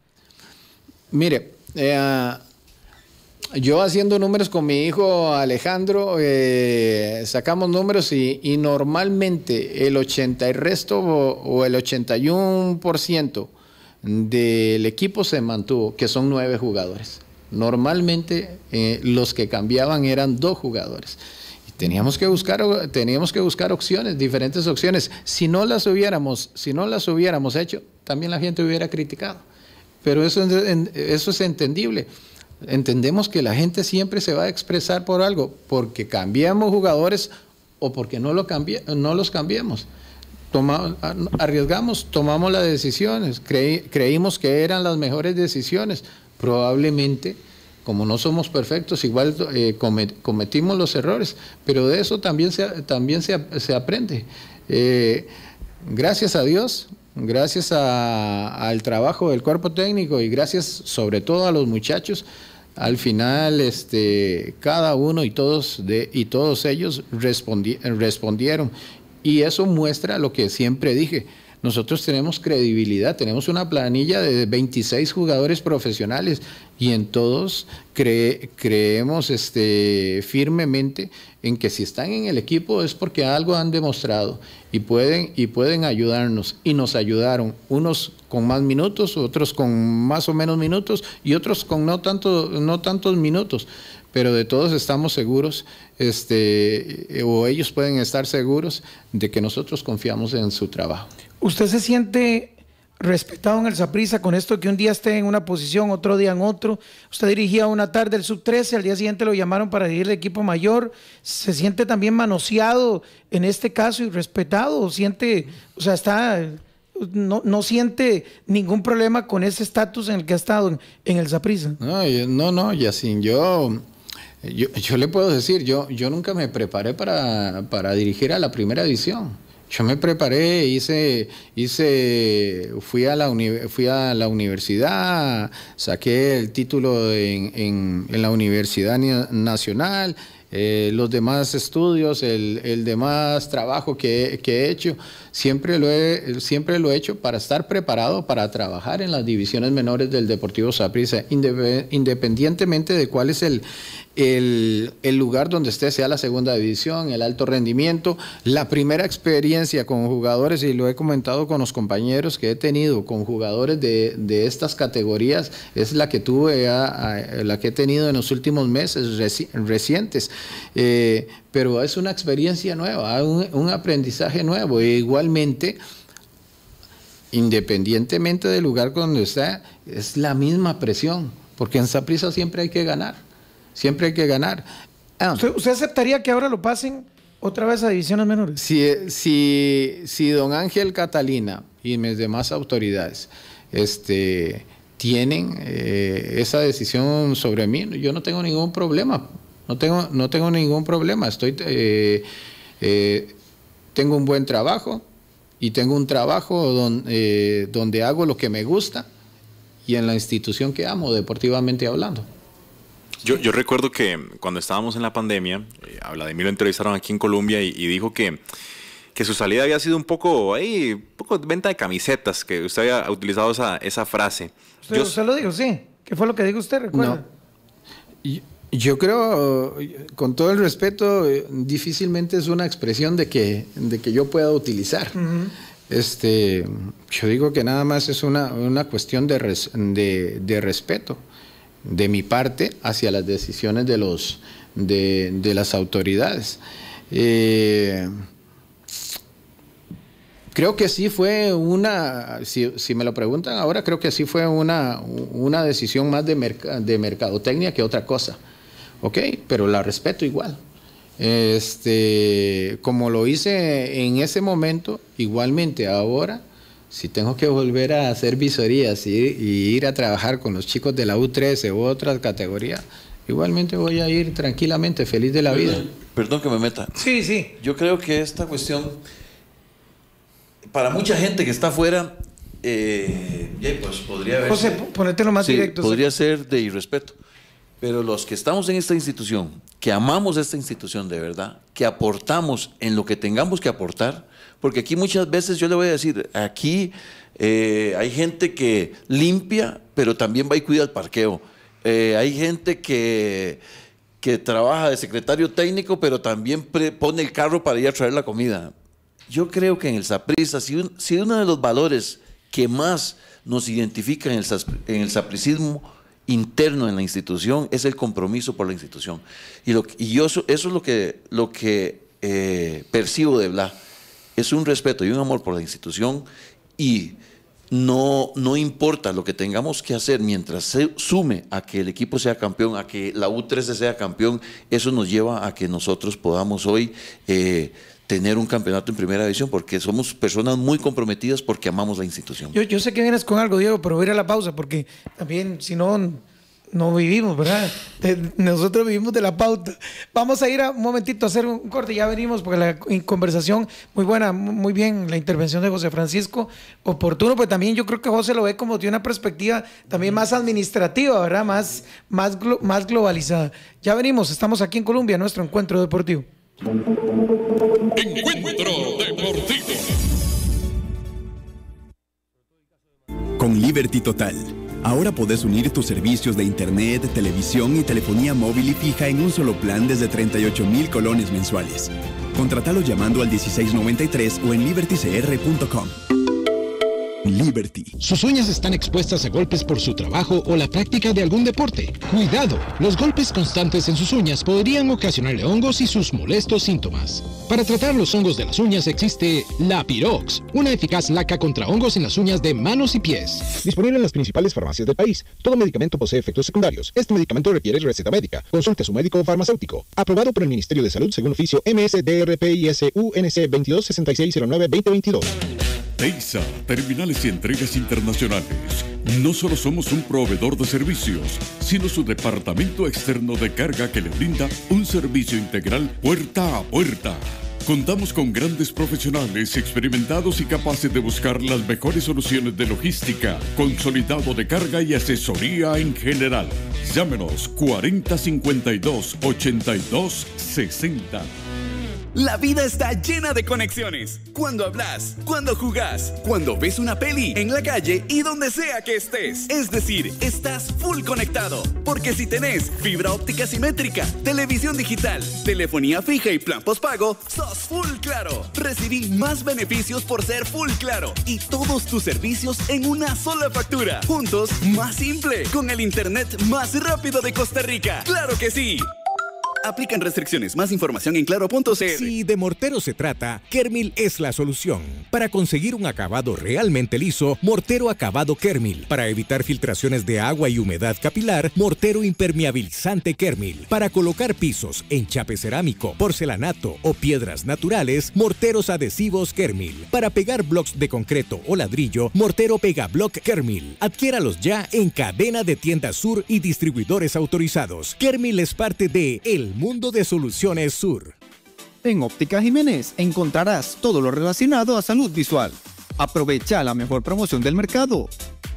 Mire, eh, yo haciendo números con mi hijo Alejandro, eh, sacamos números y, normalmente el 80 y resto o, o el 81% del equipo se mantuvo, que son nueve jugadores. Normalmente eh, los que cambiaban eran dos jugadores. teníamos que buscar, opciones, diferentes opciones. Si no las hubiéramos, si no las hubiéramos hecho, también la gente hubiera criticado. Pero eso, es entendible. Entendemos que la gente siempre se va a expresar por algo, porque cambiamos jugadores o porque no, no los cambiemos arriesgamos, tomamos las decisiones, creímos que eran las mejores decisiones. Probablemente, como no somos perfectos, igual eh, cometimos los errores, pero de eso también se, también se, aprende. Eh, gracias a Dios, gracias al trabajo del cuerpo técnico y gracias sobre todo a los muchachos, al final este, cada uno y todos, de, y todos ellos respondieron y eso muestra lo que siempre dije. Nosotros tenemos credibilidad, tenemos una planilla de 26 jugadores profesionales y en todos creemos este, firmemente en que si están en el equipo es porque algo han demostrado y pueden, y pueden ayudarnos. Y nos ayudaron, unos con más minutos, otros con más o menos minutos y otros con no, tanto, no tantos minutos pero de todos estamos seguros, este, eh, o ellos pueden estar seguros de que nosotros confiamos en su trabajo. ¿Usted se siente respetado en el Saprisa con esto que un día esté en una posición, otro día en otro? Usted dirigía una tarde el sub 13, al día siguiente lo llamaron para dirigir el equipo mayor. ¿Se siente también manoseado en este caso y respetado? siente, o sea, está no, no, siente ningún problema con ese estatus en el que ha estado en, el zaprisa No, no, no, Yasin, yo yo, yo, le puedo decir, yo, yo nunca me preparé para, dirigir a la primera edición, Yo me preparé, hice, hice, fui a la fui a la universidad, saqué el título en, la Universidad Nacional, eh, los demás estudios, el, demás trabajo que, que he hecho. Siempre lo, he, siempre lo he hecho para estar preparado para trabajar en las divisiones menores del Deportivo Saprissa, independientemente de cuál es el, el, lugar donde esté, sea la segunda división, el alto rendimiento. La primera experiencia con jugadores, y lo he comentado con los compañeros que he tenido, con jugadores de, estas categorías, es la que tuve, la que he tenido en los últimos meses recientes. Eh, pero es una experiencia nueva, un, un aprendizaje nuevo. E igual igualmente, independientemente del lugar donde está, es la misma presión, porque en Saprisa siempre hay que ganar, siempre hay que ganar. Ah. ¿Usted, aceptaría que ahora lo pasen otra vez a divisiones menores? Si, si, don Ángel Catalina y mis demás autoridades este, tienen eh, esa decisión sobre mí, yo no tengo ningún problema, no tengo, no tengo ningún problema, estoy... Eh, eh, tengo un buen trabajo, y tengo un trabajo eh, donde hago lo que me gusta y en la institución que amo, deportivamente hablando. Yo, yo recuerdo que cuando estábamos en la pandemia, habla eh, a Vladimir lo entrevistaron aquí en Colombia y, dijo que, su salida había sido un poco, ahí un poco venta de camisetas, que usted había utilizado esa, esa frase. Usted, yo, usted lo dijo, sí. ¿Qué fue lo que dijo usted, recuerda? Y, yo creo, con todo el respeto, eh, difícilmente es una expresión de que, yo pueda utilizar. este, yo digo que nada más es una, cuestión de, respeto de mi parte hacia las decisiones de, los, de, las autoridades. Eh, creo que sí fue una, si, me lo preguntan ahora, creo que sí fue una, una decisión más de, de mercadotecnia que otra cosa ok, pero la respeto igual. Este, como lo hice en ese momento, igualmente ahora, si tengo que volver a hacer visorías y, ir a trabajar con los chicos de la U13 u otras categorías, igualmente voy a ir tranquilamente, feliz de la vida. Perdón que me meta. Sí, sí. Yo creo que esta cuestión, para mucha gente que está afuera, eh, pues, José, más Podría ser de irrespeto. Pero los que estamos en esta institución, que amamos esta institución de verdad, que aportamos en lo que tengamos que aportar, porque aquí muchas veces yo le voy a decir, aquí eh, hay gente que limpia, pero también va y cuida el parqueo. Eh, hay gente que, trabaja de secretario técnico, pero también pone el carro para ir a traer la comida. Yo creo que en el saprista, si, uno de los valores que más nos identifica en el, en el sapricismo interno en la institución es el compromiso por la institución. Y, yo, eso es lo que, lo que eh, percibo de Bla. Es un respeto y un amor por la institución y no, no importa lo que tengamos que hacer mientras se sume a que el equipo sea campeón, a que la U13 sea campeón, eso nos lleva a que nosotros podamos hoy... Eh, tener un campeonato en primera división porque somos personas muy comprometidas porque amamos la institución. Yo, sé que vienes con algo, Diego, pero voy a ir a la pausa porque también, si no, no vivimos, ¿verdad? nosotros vivimos de la pauta. Vamos a ir a un momentito a hacer un corte, ya venimos, porque la conversación muy buena, muy bien, la intervención de José Francisco, oportuno, pues también yo creo que José lo ve como de una perspectiva también más administrativa, ¿verdad? Más, más, más globalizada. Ya venimos, estamos aquí en Colombia, nuestro encuentro deportivo. Encuentro Deportivo. Con Liberty Total, ahora podés unir tus servicios de Internet, televisión y telefonía móvil y fija en un solo plan desde 38 mil colones mensuales. Contratalo llamando al 1693 o en libertycr.com. Liberty. Sus uñas están expuestas a golpes por su trabajo o la práctica de algún deporte. Cuidado, los golpes constantes en sus uñas podrían ocasionarle hongos y sus molestos síntomas. Para tratar los hongos de las uñas existe la Pirox, una eficaz laca contra hongos en las uñas de manos y pies. Disponible en las principales farmacias del país. Todo medicamento posee efectos secundarios. Este medicamento requiere receta médica. Consulte a su médico o farmacéutico. Aprobado por el Ministerio de Salud según oficio MSDRPISUNC 226609 2022 Teisa, Terminales y Entregas Internacionales. No solo somos un proveedor de servicios, sino su departamento externo de carga que le brinda un servicio integral puerta a puerta. Contamos con grandes profesionales experimentados y capaces de buscar las mejores soluciones de logística, consolidado de carga y asesoría en general. Llámenos 4052 82 la vida está llena de conexiones. Cuando hablas, cuando jugás, cuando ves una peli, en la calle y donde sea que estés. Es decir, estás full conectado. Porque si tenés fibra óptica simétrica, televisión digital, telefonía fija y plan postpago, sos full claro. Recibí más beneficios por ser full claro y todos tus servicios en una sola factura. Juntos, más simple, con el internet más rápido de Costa Rica. ¡Claro que sí! Aplican restricciones. Más información en claro.cl. Si de mortero se trata, Kermil es la solución. Para conseguir un acabado realmente liso, mortero acabado Kermil. Para evitar filtraciones de agua y humedad capilar, mortero impermeabilizante Kermil. Para colocar pisos, en chape cerámico, porcelanato o piedras naturales, morteros adhesivos Kermil. Para pegar bloques de concreto o ladrillo, mortero block Kermil. Adquiéralos ya en cadena de tiendas sur y distribuidores autorizados. Kermil es parte de El mundo de Soluciones Sur. En Óptica Jiménez encontrarás todo lo relacionado a salud visual. Aprovecha la mejor promoción del mercado.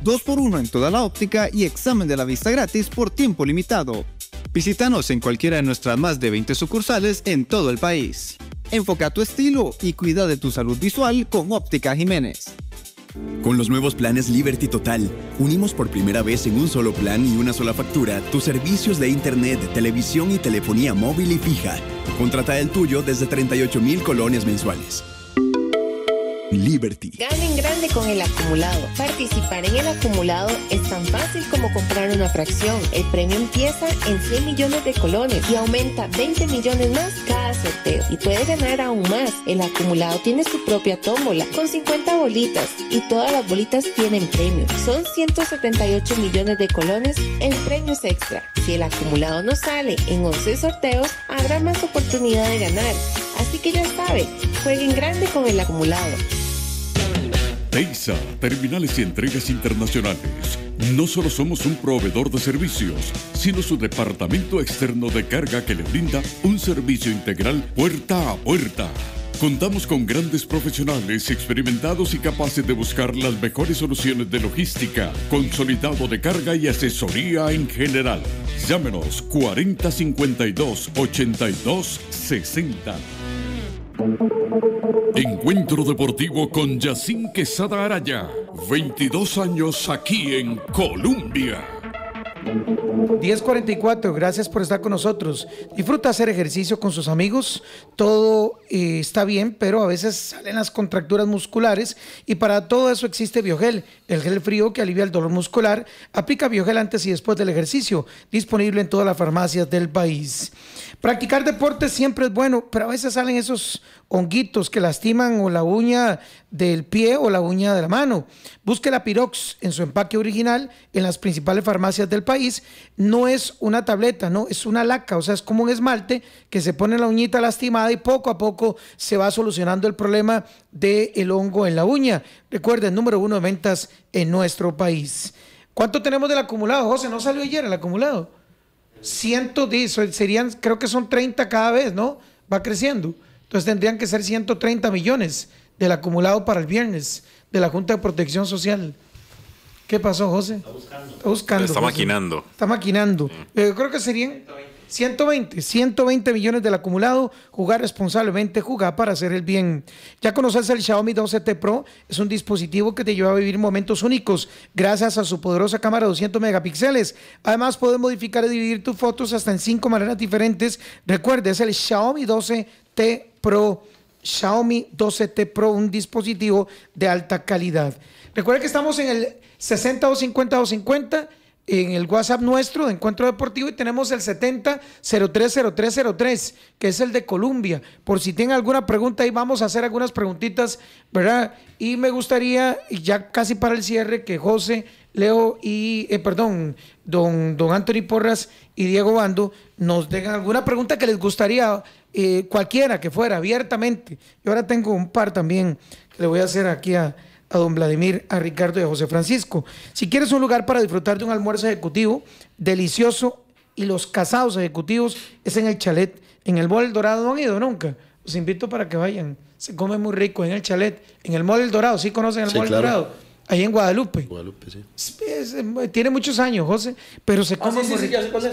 2x1 en toda la óptica y examen de la vista gratis por tiempo limitado. Visítanos en cualquiera de nuestras más de 20 sucursales en todo el país. Enfoca tu estilo y cuida de tu salud visual con Óptica Jiménez. Con los nuevos planes Liberty Total, unimos por primera vez en un solo plan y una sola factura tus servicios de Internet, televisión y telefonía móvil y fija. Contrata el tuyo desde 38 mil colones mensuales. Liberty. Ganen grande con el acumulado. Participar en el acumulado es tan fácil como comprar una fracción. El premio empieza en 100 millones de colones y aumenta 20 millones más cada sorteo. Y puede ganar aún más. El acumulado tiene su propia tómbola con 50 bolitas y todas las bolitas tienen premio. Son 178 millones de colones en premios extra. Si el acumulado no sale en 11 sorteos, habrá más oportunidad de ganar. Así que ya sabe, jueguen grande con el acumulado. Teisa, terminales y entregas internacionales. No solo somos un proveedor de servicios, sino su departamento externo de carga que le brinda un servicio integral puerta a puerta. Contamos con grandes profesionales experimentados y capaces de buscar las mejores soluciones de logística, consolidado de carga y asesoría en general. Llámenos 4052 82 Encuentro deportivo con Yacín Quesada Araya, 22 años aquí en Colombia. 10.44, gracias por estar con nosotros. Disfruta hacer ejercicio con sus amigos todo eh, está bien, pero a veces salen las contracturas musculares y para todo eso existe Biogel, el gel frío que alivia el dolor muscular. Aplica Biogel antes y después del ejercicio, disponible en todas las farmacias del país. Practicar deporte siempre es bueno, pero a veces salen esos honguitos que lastiman o la uña del pie o la uña de la mano. Busque la Pirox en su empaque original en las principales farmacias del país. No es una tableta, no, es una laca, o sea, es como un esmalte que se pone la uñita lastimada y poco a poco se va solucionando el problema del el hongo en la uña. Recuerden, número uno de ventas en nuestro país. ¿Cuánto tenemos del acumulado, José? ¿No salió ayer el acumulado? 110, serían, creo que son 30 cada vez, ¿no? Va creciendo. Entonces tendrían que ser 130 millones del acumulado para el viernes de la Junta de Protección Social. ¿Qué pasó, José? Está buscando. Está buscando. Está maquinando. Está maquinando. Eh, creo que serían... 120, 120 millones del acumulado, jugar responsablemente, jugar para hacer el bien. Ya conoces el Xiaomi 12T Pro, es un dispositivo que te lleva a vivir momentos únicos gracias a su poderosa cámara de 200 megapíxeles. Además, puedes modificar y dividir tus fotos hasta en cinco maneras diferentes. Recuerda, es el Xiaomi 12T Pro. Xiaomi 12T Pro, un dispositivo de alta calidad. Recuerda que estamos en el 60 o 50 o 50 en el WhatsApp nuestro de Encuentro Deportivo y tenemos el 70-030303, que es el de Colombia. Por si tienen alguna pregunta, ahí vamos a hacer algunas preguntitas, ¿verdad? Y me gustaría, ya casi para el cierre, que José, Leo y, eh, perdón, don, don Anthony Porras y Diego Bando nos den alguna pregunta que les gustaría, eh, cualquiera que fuera, abiertamente. Yo ahora tengo un par también que le voy a hacer aquí a a don Vladimir, a Ricardo y a José Francisco. Si quieres un lugar para disfrutar de un almuerzo ejecutivo delicioso y los casados ejecutivos es en el chalet, en el Mall Dorado. No han ido nunca. Los invito para que vayan. Se come muy rico en el chalet, en el Mall Dorado. ¿Sí conocen el Dorado? Ahí en Guadalupe. Guadalupe, sí. tiene muchos años, José, pero se come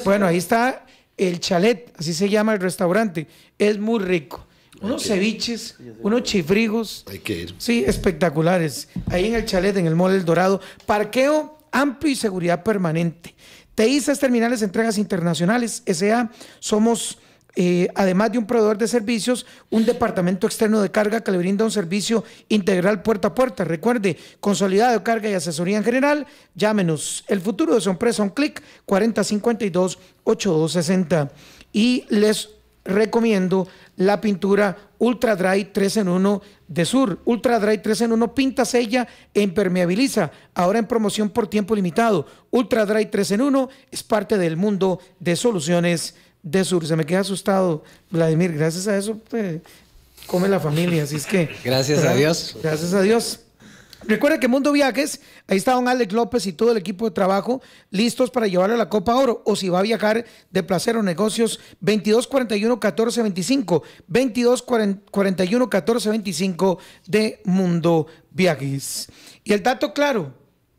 bueno, ahí está el chalet, así se llama el restaurante. Es muy rico unos ceviches, unos chifrigos. Hay que ir. Sí, espectaculares. Ahí en el chalet, en el Mall El Dorado. Parqueo amplio y seguridad permanente. TEISAS Terminales Entregas Internacionales, SA, somos... Eh, además de un proveedor de servicios, un departamento externo de carga que le brinda un servicio integral puerta a puerta. Recuerde, consolidado carga y asesoría en general, llámenos. El futuro de su empresa, un clic, 4052-8260. Y les recomiendo la pintura Ultra Dry 3 en 1 de Sur. Ultra Dry 3 en 1 pinta, sella e impermeabiliza. Ahora en promoción por tiempo limitado. Ultra Dry 3 en 1 es parte del mundo de soluciones de Sur. Se me queda asustado, Vladimir. Gracias a eso te pues, come la familia. Así es que. Gracias a Dios. Gracias a Dios. Recuerda que Mundo Viajes, ahí está don Alex López y todo el equipo de trabajo listos para llevarle a la Copa Oro. O si va a viajar de placer o negocios, 2241-1425. 2241-1425 de Mundo Viajes. Y el dato claro.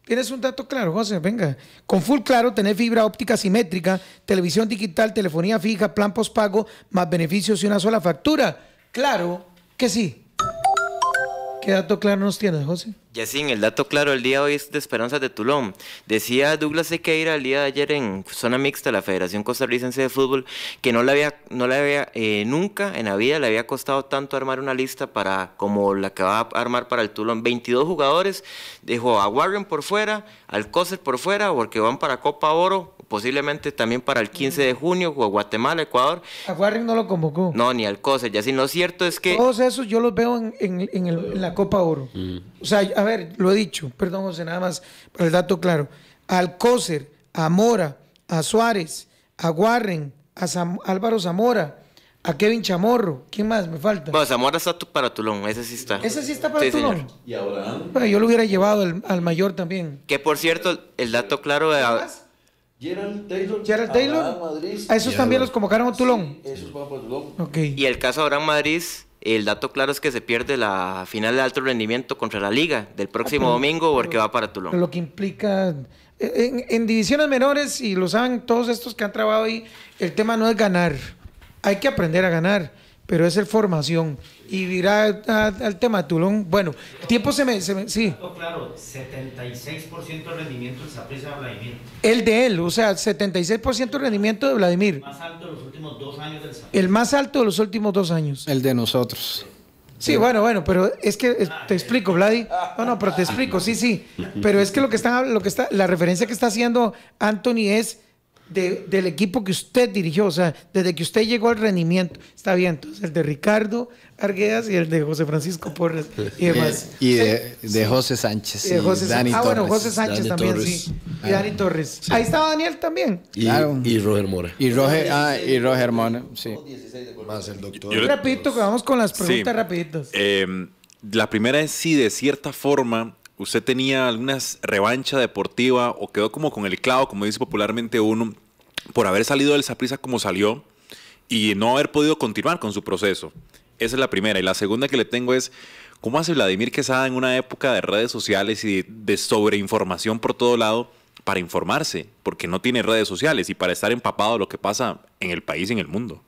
Tienes un dato claro, José, venga. Con Full Claro tener fibra óptica simétrica, televisión digital, telefonía fija, plan postpago, más beneficios y una sola factura. Claro que sí. ¿Qué dato claro nos tienes, José? Ya sí, el dato claro el día de hoy es de Esperanzas de Tulón. Decía Douglas Sequeira el día de ayer en zona mixta la Federación Costarricense de Fútbol que no le había, no le había eh, nunca en la vida le había costado tanto armar una lista para como la que va a armar para el Tulón. 22 jugadores, dejó a Warren por fuera, al coser por fuera, porque van para Copa Oro, posiblemente también para el 15 de junio, o Guatemala, Ecuador. A Warren no lo convocó. No, ni al COSE, ya no lo cierto es que... Todos esos yo los veo en, la Copa Oro. O sea, a ver, lo he dicho, perdón José, nada más para el dato claro. Al Coser, a Mora, a Suárez, a Warren, a Álvaro Zamora, a Kevin Chamorro. ¿Quién más me falta? Bueno, Zamora está para Tulón, ese sí está. Ese sí está para yo lo hubiera llevado al, mayor también. Que por cierto, el dato claro de, Gerald Taylor. Madrid. A esos también los convocaron a Tulón. Y el caso de Abraham Madrid, el dato claro es que se pierde la final de alto rendimiento contra la Liga del próximo domingo porque va para Tulón. Lo que implica. Eh, en, en, divisiones menores, y lo saben todos estos que han trabajado ahí, el tema no es ganar. Hay que aprender a ganar pero es el formación. Y virá al tema Tulón, bueno, tiempo se me, se me, Sí. Claro, 76% de rendimiento de aprecia a Vladimir. El de él, o sea, 76% de rendimiento de Vladimir. El más alto de los últimos dos años El más alto de los últimos dos años. El de nosotros. Sí, bueno, bueno, pero es que ah, te explico, Vladi. No, no, pero te explico, sí, sí. [LAUGHS] Pero es que lo que lo que está, la referencia que está haciendo Anthony es del equipo que usted dirigió, o sea, desde que usted llegó al rendimiento. Está bien, entonces el de Ricardo Arguedas y el de José Francisco Porres y demás. y de, José Sánchez. Y de ah, bueno, José Sánchez también, sí. Y Dani Torres. Ahí estaba Daniel también. Y, Roger Mora. Y Roger, ah, y Roger Mora, sí. Más el doctor. rapidito, que vamos con las preguntas rapiditos. Eh, la primera es si de cierta forma ¿Usted tenía alguna revancha deportiva o quedó como con el clavo, como dice popularmente uno, por haber salido del prisa como salió y no haber podido continuar con su proceso? Esa es la primera. Y la segunda que le tengo es, ¿cómo hace Vladimir Quesada en una época de redes sociales y de sobreinformación por todo lado para informarse? Porque no tiene redes sociales y para estar empapado de lo que pasa en el país y en el mundo.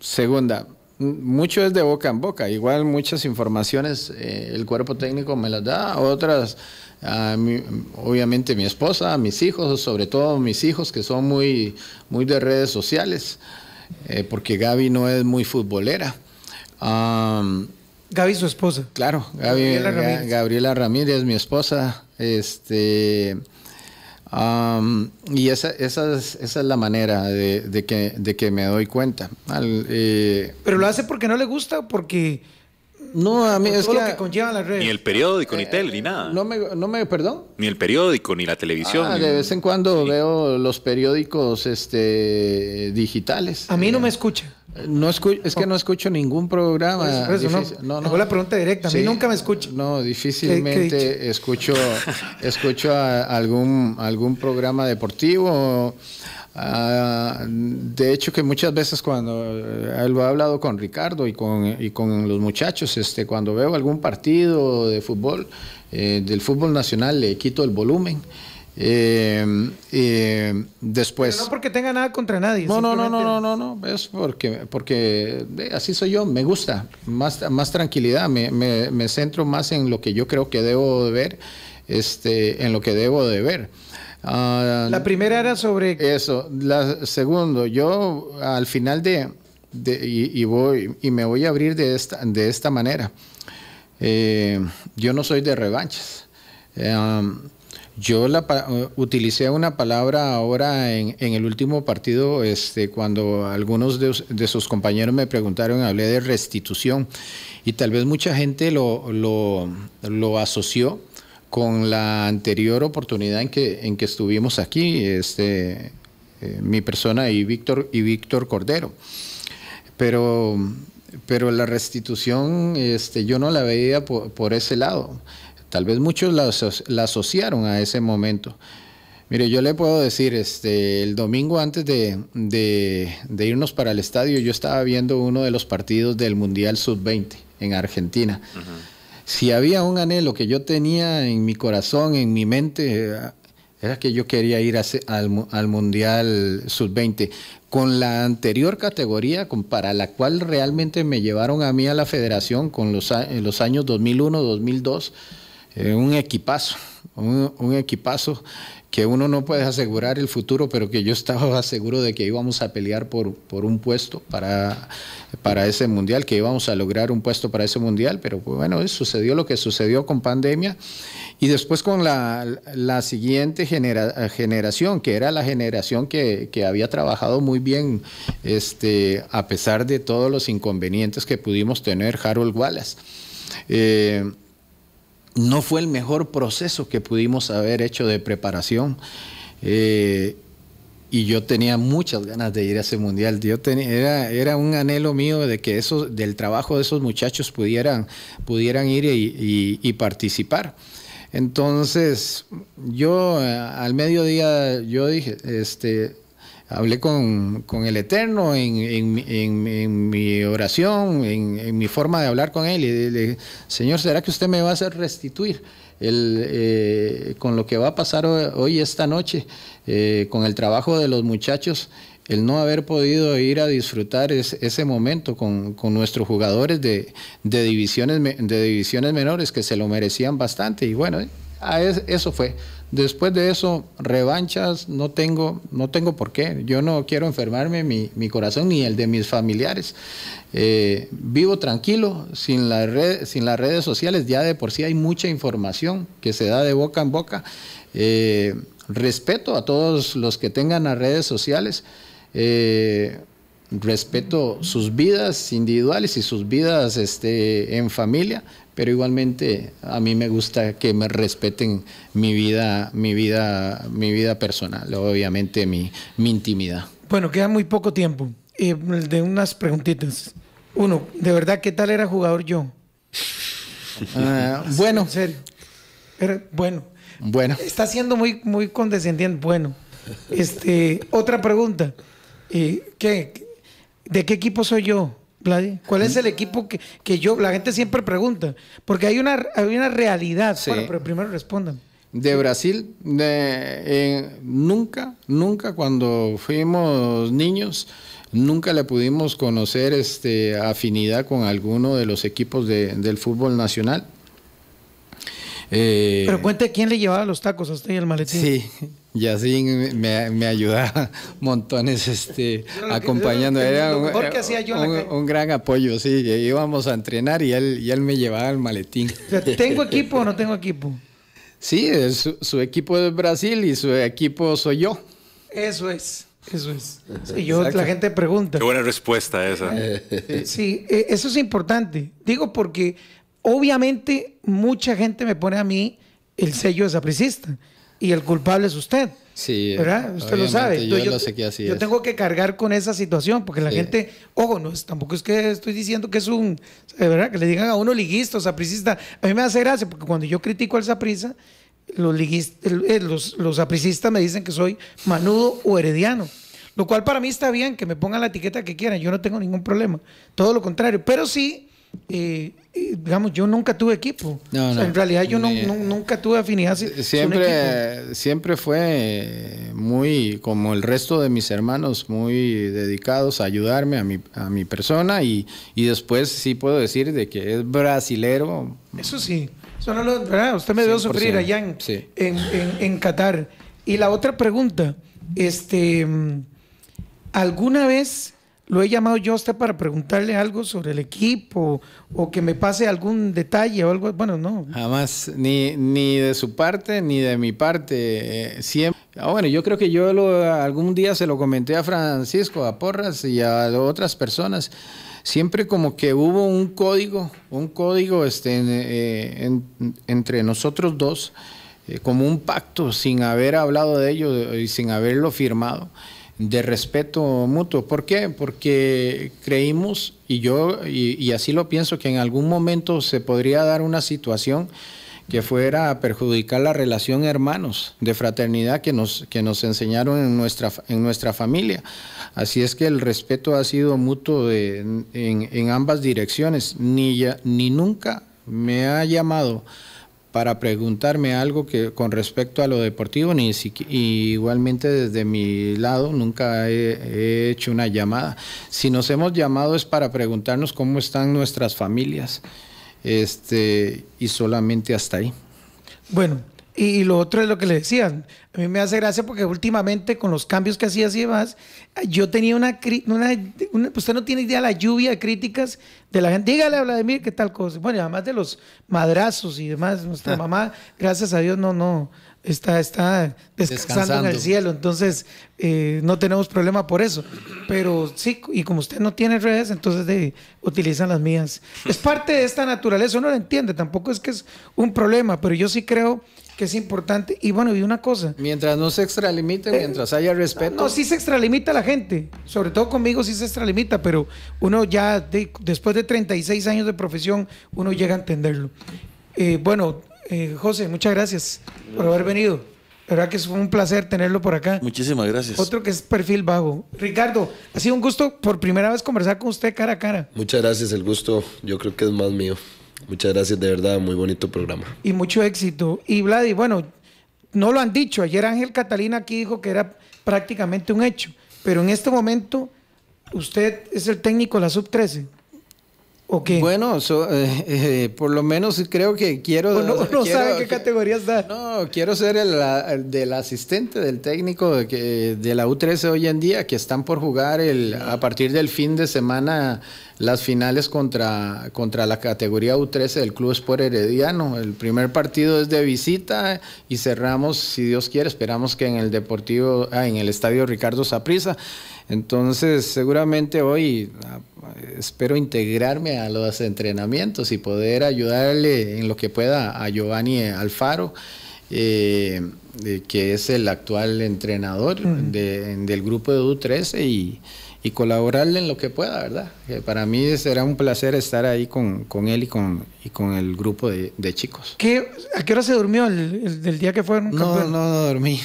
segunda, mucho es de boca en boca. Igual muchas informaciones eh, el cuerpo técnico me las da, otras obviamente mi esposa, mis hijos, sobre todo mis hijos que son muy, muy de redes sociales, eh, porque Gaby no es muy futbolera. Um, Gaby su esposa. Claro, Gabriela Ramírez, Gabriela Ramírez mi esposa. Este, y esa, esa, es, esa, es, la manera de, que, de que me doy cuenta. Eh, Pero lo hace porque no le gusta, porque no, a mí es que, lo Ni el periódico, ni eh, tele, ni nada. No me, no perdón. Ni el periódico, ni la televisión. Ah, de vez en cuando veo los periódicos este, digitales. A mí no eh, me escucha. No es que no escucho ningún programa. Por no, no, la pregunta directa, a mí nunca me escucho. No, difícilmente escucho, escucho a algún, algún programa deportivo. Ah, de hecho que muchas veces cuando eh, lo he hablado con Ricardo y con, y con los muchachos, este, cuando veo algún partido de fútbol, eh, del fútbol nacional, le quito el volumen. Eh, después. no porque tenga nada contra nadie. No, no, no, no, no, no, Es porque, porque así soy yo. Me gusta más, más tranquilidad. Me, me, me centro más en lo que yo creo que debo de ver, este, en lo que debo de ver. Ah, la primera era sobre... Eso. La segundo, yo al final de... y, voy, y me voy a abrir de esta, de esta manera. Eh, yo no soy de revanchas. Em, yo la, eh, utilicé una palabra ahora en, el último partido, este, cuando algunos de, sus compañeros me preguntaron, hablé de restitución y tal vez mucha gente lo, lo asoció con la anterior oportunidad en que, en que estuvimos aquí, este, eh, mi persona y Víctor, y Víctor Cordero. Pero, pero la restitución este, yo no la veía por, ese lado. Tal vez muchos la, asociaron a ese momento. Mire, yo le puedo decir, este, el domingo antes de, irnos para el estadio, yo estaba viendo uno de los partidos del Mundial Sub-20 en Argentina si había un anhelo que yo tenía en mi corazón, en mi mente, eh, era que yo quería ir al, Mundial Sub-20. Con la anterior categoría, para la cual realmente me llevaron a mí a la federación con los, en los años 2001, 2002, eh, un equipazo, un equipazo que uno no puede asegurar el futuro, pero que yo estaba [LAUGHS] seguro de que íbamos a pelear por, un puesto para, para ese mundial, que íbamos a lograr un puesto para ese mundial, pero pues, bueno, sucedió lo que sucedió con pandemia y después con la, siguiente generación, que era la generación que, había trabajado muy bien, este, a pesar de todos los inconvenientes que pudimos tener, Harold Wallace. Eh, no fue el mejor proceso que pudimos haber hecho de preparación. Eh, y yo tenía muchas ganas de ir a ese mundial. Yo tenía, era, era un anhelo mío de que del trabajo de esos muchachos pudieran, pudieran ir y, y participar. Entonces, yo eh, al mediodía yo dije, este, hablé con, el Eterno en, mi oración, en, mi forma de hablar con Él. Y le, Señor, ¿será que usted me va a hacer restituir el, eh, con lo que va a pasar hoy, esta noche, eh, con el trabajo de los muchachos? el no haber podido ir a disfrutar ese momento con, nuestros jugadores de, divisiones, de divisiones menores que se lo merecían bastante. Y bueno, eh, eso fue. Después de eso, revanchas, no tengo, no tengo por qué. Yo no quiero enfermarme mi, corazón ni el de mis familiares. Eh, vivo tranquilo, sin, la sin las redes sociales, ya de por sí hay mucha información que se da de boca en boca. Eh, respeto a todos los que tengan las redes sociales. Eh, respeto sus vidas individuales y sus vidas este, en familia, pero igualmente a mí me gusta que me respeten mi vida, mi vida, mi vida personal, obviamente mi, intimidad. Bueno, queda muy poco tiempo. de unas preguntitas. Uno, ¿de verdad qué tal era jugador yo? Ah, bueno. [LAUGHS] bueno. Bueno. Está siendo muy, muy condescendiente. Bueno. Este, otra pregunta. Eh, ¿De qué equipo soy yo? ¿Cuál es el equipo que, que, yo, la gente siempre pregunta? Porque hay una, hay una realidad. pero primero respondan. De Brasil, de, eh, nunca, nunca cuando fuimos niños, nunca le pudimos conocer este, afinidad con alguno de los equipos del fútbol nacional. Eh, pero cuente quién le llevaba los tacos hasta el maletín. Sí, y así me, ayudaba [LAUGHS] montones este, acompañando. Era un, gran apoyo, sí. Íbamos a entrenar y él, él me llevaba el maletín. ¿Tengo equipo o no tengo equipo? Sí, su, equipo es Brasil y su equipo soy yo. Eso es, eso es. Y yo, la gente pregunta. Qué buena respuesta esa. Eh, sí, eh, eso es importante. Digo porque obviamente mucha gente me pone a mí el sello de sapricista y el culpable es usted. Sí, ¿verdad? Usted lo sabe. yo, lo sé que así yo tengo que cargar con esa situación, porque la gente, ojo, no es, tampoco es que estoy diciendo que es un, ¿verdad? Que le digan a uno liguista o sapricista. A mí me hace gracia, porque cuando yo critico al saprisa, eh, los, los, los me dicen que soy manudo o herediano. Lo cual para mí está bien, que me pongan la etiqueta que quieran, yo no tengo ningún problema. Todo lo contrario. Pero sí eh, eh, digamos, yo nunca tuve equipo. en realidad yo nunca tuve afinidad. Eh, siempre, siempre fue muy, como el resto de mis hermanos, muy dedicados a ayudarme a mi, persona y, después sí puedo decir de que es brasilero. Eso sí, usted me dio sufrir allá en, en Qatar. Y la otra pregunta, este, mm, ¿alguna vez lo he llamado yo hasta para preguntarle algo sobre el equipo o que me pase algún detalle o algo. Bueno, no. Jamás, ni, ni de su parte ni de mi parte. Eh, siempre. Ah, bueno, yo creo que yo algún día se lo comenté a Francisco, a Porras y a otras personas. Siempre como que hubo un código, un código este, eh, entre nosotros dos, eh, como un pacto sin haber hablado de ello y sin haberlo firmado de respeto mutuo. ¿Por qué? Porque creímos, y yo, y, así lo pienso, que en algún momento se podría dar una situación que fuera a perjudicar la relación hermanos de fraternidad que nos, que nos enseñaron en nuestra, en nuestra familia. Así es que el respeto ha sido mutuo en, ambas direcciones. Ni, ni nunca me ha llamado para preguntarme algo que con respecto a lo deportivo, ni igualmente desde mi lado nunca he, hecho una llamada. Si nos hemos llamado es para preguntarnos cómo están nuestras familias, este, y solamente hasta ahí. Bueno, y, lo otro es lo que le decían. A mí me hace gracia porque últimamente con los cambios que hacía y demás, yo tenía una, Usted no tiene idea la lluvia de críticas de la gente. Dígale a Vladimir qué tal cosa. Bueno, además de los madrazos y demás. Nuestra [LAUGHS] mamá, gracias a Dios, no, no. Está, está descansando, en el cielo. Entonces, eh, no tenemos problema por eso. Pero sí, y como usted no tiene redes, entonces utilizan las mías. Es parte de esta naturaleza. Uno lo entiende. Tampoco es que es un problema. Pero yo sí creo que es importante. Y bueno, y una cosa. Mientras no se extralimite, eh, mientras haya respeto. No, sí se extralimita la gente. Sobre todo conmigo sí se extralimita, pero uno ya, después de 36 años de profesión, uno llega a entenderlo. Eh, bueno, eh, José, muchas gracias por haber venido. La verdad que fue un placer tenerlo por acá. Muchísimas gracias. Otro que es perfil bajo. Ricardo, ha sido un gusto por primera vez conversar con usted cara a cara. Muchas gracias, el gusto yo creo que es más mío. Muchas gracias, de verdad, muy bonito programa. Y mucho éxito. Y Vladi, bueno, no lo han dicho, ayer Ángel Catalina aquí dijo que era prácticamente un hecho, pero en este momento usted es el técnico de la sub-13. qué Bueno, eh, eh, por lo menos creo que quiero... no, qué categoría está. No, quiero ser el, asistente del técnico de, que, de la U13 hoy en día, que están por jugar el, a partir del fin de semana las finales contra, contra la categoría U13 del Club Sport Herediano. El primer partido es de visita y cerramos, si Dios quiere, esperamos que en el Deportivo, ah, en el Estadio Ricardo Saprissa. Entonces, seguramente hoy ah, espero integrarme a los entrenamientos y poder ayudarle en lo que pueda a Giovanni Alfaro. Eh, eh, que es el actual entrenador del grupo de U13 y, y colaborarle en lo que pueda, ¿verdad? Eh, para mí será un placer estar ahí con, con él y con, y con el grupo de, de chicos. ¿A qué hora se durmió el, día que fueron? No, no, no dormí.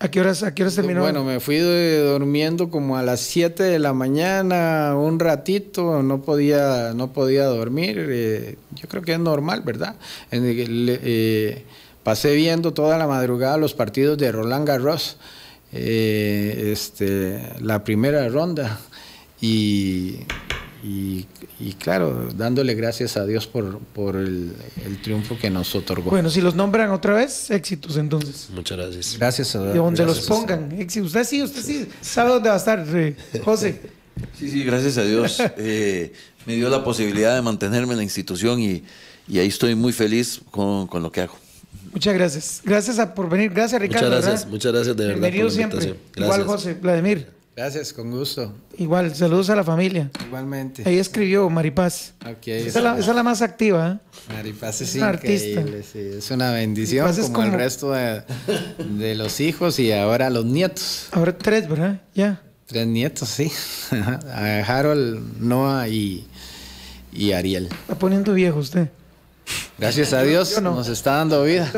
¿A qué horas, a qué terminó? Bueno, me fui durmiendo como a las 7 de la mañana, un ratito, no podía, no podía dormir. Eh, yo creo que es normal, ¿verdad? Eh, pasé viendo toda la madrugada los partidos de Roland Garros eh, este, la primera ronda y, y, claro, dándole gracias a Dios por, por el, triunfo que nos otorgó. Bueno, si los nombran otra vez, éxitos entonces. Muchas gracias. Gracias a Dios. Donde los pongan, éxitos. Usted sí, usted sí sabe dónde va a estar, eh, José. [LAUGHS] Sí, sí, gracias a Dios. [LAUGHS] Eh, me dio la posibilidad de mantenerme en la institución y, y ahí estoy muy feliz con, con lo que hago. Muchas gracias. Gracias por venir. Gracias, Ricardo. Muchas gracias, muchas gracias de verdad. Bienvenido siempre. Igual, José, Vladimir. Gracias, con gusto. Igual, saludos a la familia. Igualmente. Ahí escribió Maripaz. esa, es la, más activa. ¿eh? Maripaz es, es Es una bendición como, el resto de, los hijos y ahora los nietos. Ahora tres, ¿verdad? Ya. Tres nietos, sí. [LAUGHS] Harold, Noah y, y Ariel. Está poniendo viejo usted. Gracias a Dios nos está dando vida.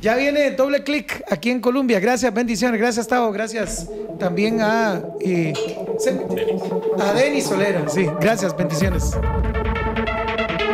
Ya viene doble clic aquí en Colombia. Gracias, bendiciones. Gracias, Tavo. Gracias también a, eh, a Denis Solera. Sí, gracias, bendiciones.